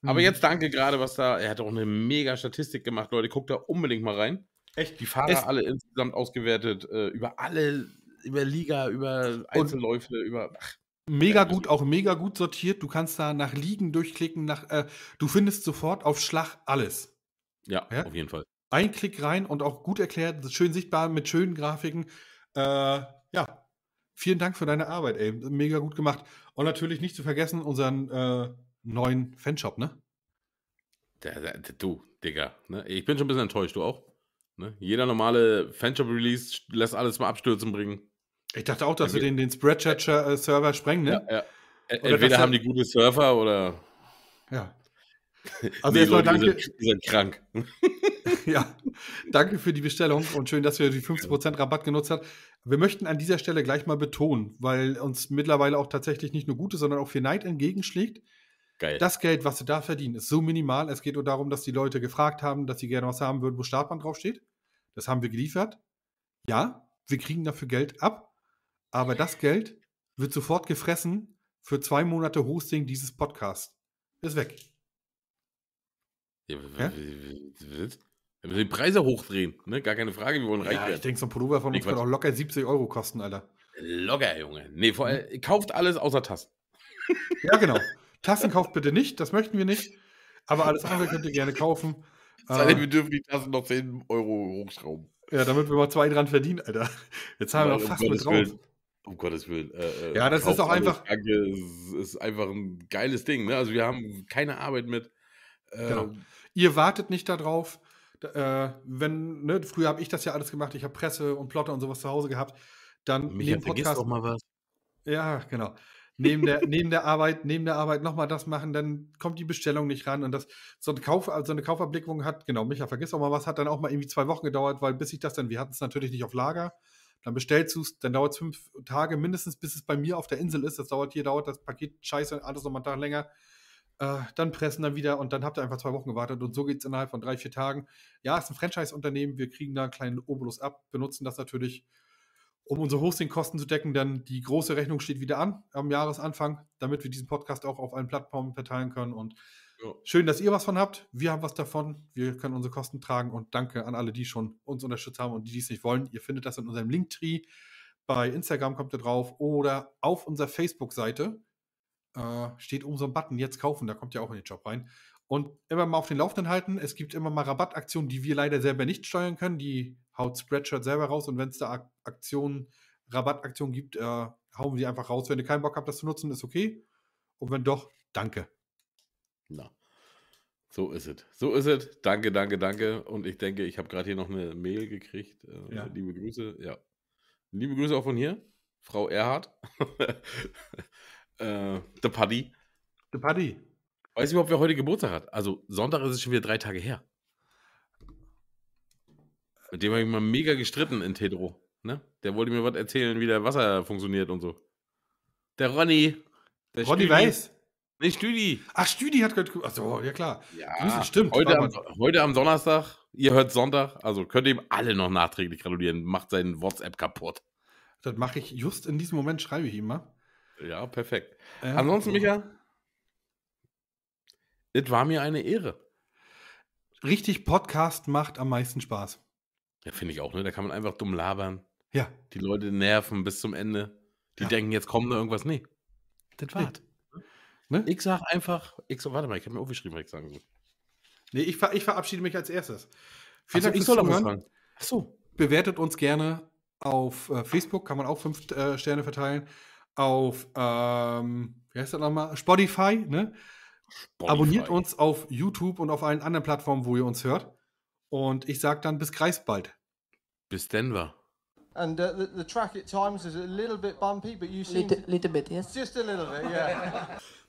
Aber mhm. jetzt danke gerade, was da, er hat auch eine mega Statistik gemacht, Leute, guckt da unbedingt mal rein. Echt? Die Fahrer es alle insgesamt ausgewertet, äh, über alle, über Liga, über Einzelläufe, über. Ach, mega gut, auch mega gut sortiert. Du kannst da nach Ligen durchklicken, nach, äh, du findest sofort auf Schlag alles. Ja, ja, auf jeden Fall. Ein Klick rein und auch gut erklärt, schön sichtbar, mit schönen Grafiken. Äh, ja, vielen Dank für deine Arbeit, ey. Mega gut gemacht. Und natürlich nicht zu vergessen unseren äh, neuen Fanshop, ne? du, Digga. Ne? Ich bin schon ein bisschen enttäuscht, du auch? Ne? Jeder normale Fanshop-Release lässt alles mal abstürzen bringen. Ich dachte auch, dass wir den, den Spreadshirt-Server sprengen, ne? Ja, ja. Entweder haben die gute Surfer oder. Ja. Also nee, erstmal danke. Die sind krank. ja, danke für die Bestellung und schön, dass ihr die 50% Rabatt genutzt habt. Wir möchten an dieser Stelle gleich mal betonen, weil uns mittlerweile auch tatsächlich nicht nur Gutes, sondern auch viel Neid entgegenschlägt. Geil. Das Geld, was sie da verdienen, ist so minimal. Es geht nur darum, dass die Leute gefragt haben, dass sie gerne was haben würden, wo Startband draufsteht. Das haben wir geliefert. Ja, wir kriegen dafür Geld ab. Aber das Geld wird sofort gefressen für zwei Monate Hosting dieses Podcasts. Ist weg. Ja, ja? Wir müssen die Preise hochdrehen, ne? Gar keine Frage, wir wollen reich ja, werden. Ich denke, so ein Pullover von uns wird auch locker 70 Euro kosten, Alter. Locker, Junge. Nee, vor hm? allem, kauft alles außer Tassen. Ja, genau. Tassen kauft bitte nicht, das möchten wir nicht. Aber alles andere könnt ihr gerne kaufen. Seitdem, ähm, wir dürfen die Tassen noch 10 Euro hochschrauben. Ja, damit wir mal zwei dran verdienen, Alter. Jetzt haben wir noch fast um mit drauf. Um Gottes Willen. Äh, äh ja, das ist auch einfach. Danke, ist, einfach ein geiles Ding. Ne? Also wir haben keine Arbeit mit. Äh, genau. Ihr wartet nicht darauf. Äh, wenn, ne, früher habe ich das ja alles gemacht. Ich habe Presse und Plotter und sowas zu Hause gehabt. Dann Michael, neben Podcast. Doch mal was. Ja, genau neben der, neben der Arbeit, neben der Arbeit nochmal das machen, dann kommt die Bestellung nicht ran. Und das, so, ein Kauf, so also eine Kaufabwicklung hat, genau, Micha, vergiss auch mal was, hat dann auch mal irgendwie zwei Wochen gedauert, weil bis ich das dann, wir hatten es natürlich nicht auf Lager, dann bestellst du es, dann dauert es fünf Tage mindestens, bis es bei mir auf der Insel ist. Das dauert hier, dauert das Paket scheiße, alles nochmal einen Tag länger. Äh, dann pressen dann wieder und dann habt ihr einfach zwei Wochen gewartet und so geht es innerhalb von drei, vier Tagen. Ja, es ist ein Franchise-Unternehmen, wir kriegen da einen kleinen Obolus ab, benutzen das natürlich um unsere Hosting-Kosten zu decken, denn die große Rechnung steht wieder an am Jahresanfang, damit wir diesen Podcast auch auf allen Plattformen verteilen können. Und ja. schön, dass ihr was von habt. Wir haben was davon. Wir können unsere Kosten tragen. Und danke an alle, die schon uns unterstützt haben und die dies nicht wollen. Ihr findet das in unserem Linktree. Bei Instagram kommt ihr drauf oder auf unserer Facebook-Seite äh, steht oben so ein Button, jetzt kaufen. Da kommt ihr auch in den Job rein und immer mal auf den Laufenden halten. Es gibt immer mal Rabattaktionen, die wir leider selber nicht steuern können. Die haut Spreadshirt selber raus und wenn es da Aktionen, Rabattaktionen gibt, äh, hauen wir die einfach raus. Wenn ihr keinen Bock habt, das zu nutzen, ist okay. Und wenn doch, danke. Na. So ist es. So ist es. Danke, danke, danke. Und ich denke, ich habe gerade hier noch eine Mail gekriegt. Äh, ja. Liebe Grüße. Ja. Liebe Grüße auch von hier. Frau Erhard. äh, the Paddy. The Paddy. Weiß ich überhaupt, wer heute Geburtstag hat? Also Sonntag ist es schon wieder drei Tage her. Mit dem habe ich mal mega gestritten in Tedro. Ne? Der wollte mir was erzählen, wie der Wasser funktioniert und so. Der Ronny. Der Ronny Stüdi. weiß. Nee, Stüdi. Ach, Stüdi hat gehört. Achso, ja klar. Ja, Grüße, stimmt. Heute am, heute am, Donnerstag, ihr hört Sonntag, also könnt ihr ihm alle noch nachträglich gratulieren. Macht seinen WhatsApp kaputt. Das mache ich just in diesem Moment, schreibe ich ihm mal. Ja, perfekt. Ähm, Ansonsten, Micha, es war mir eine Ehre. Richtig Podcast macht am meisten Spaß. Ja, finde ich auch, ne? Da kann man einfach dumm labern. Ja. Die Leute nerven bis zum Ende. Die ja. denken, jetzt kommt da irgendwas. Nee. Das war's. Ne? Ich sag einfach, ich so, warte mal, ich habe mir aufgeschrieben, was ich sagen soll. Nee, ich, ich verabschiede mich als erstes. Vielen so, Dank fürs Zuhören. Ach so. Bewertet uns gerne auf äh, Facebook, kann man auch fünf äh, Sterne verteilen. Auf, ähm, wie heißt das nochmal? Spotify, ne? Spotify. Abonniert uns auf YouTube und auf allen anderen Plattformen, wo ihr uns hört. Und ich sage dann bis bald. Bis Denver. And uh, the, the, track at times is a little bit bumpy, but you seem little, little bit, yes, just a little bit, yeah.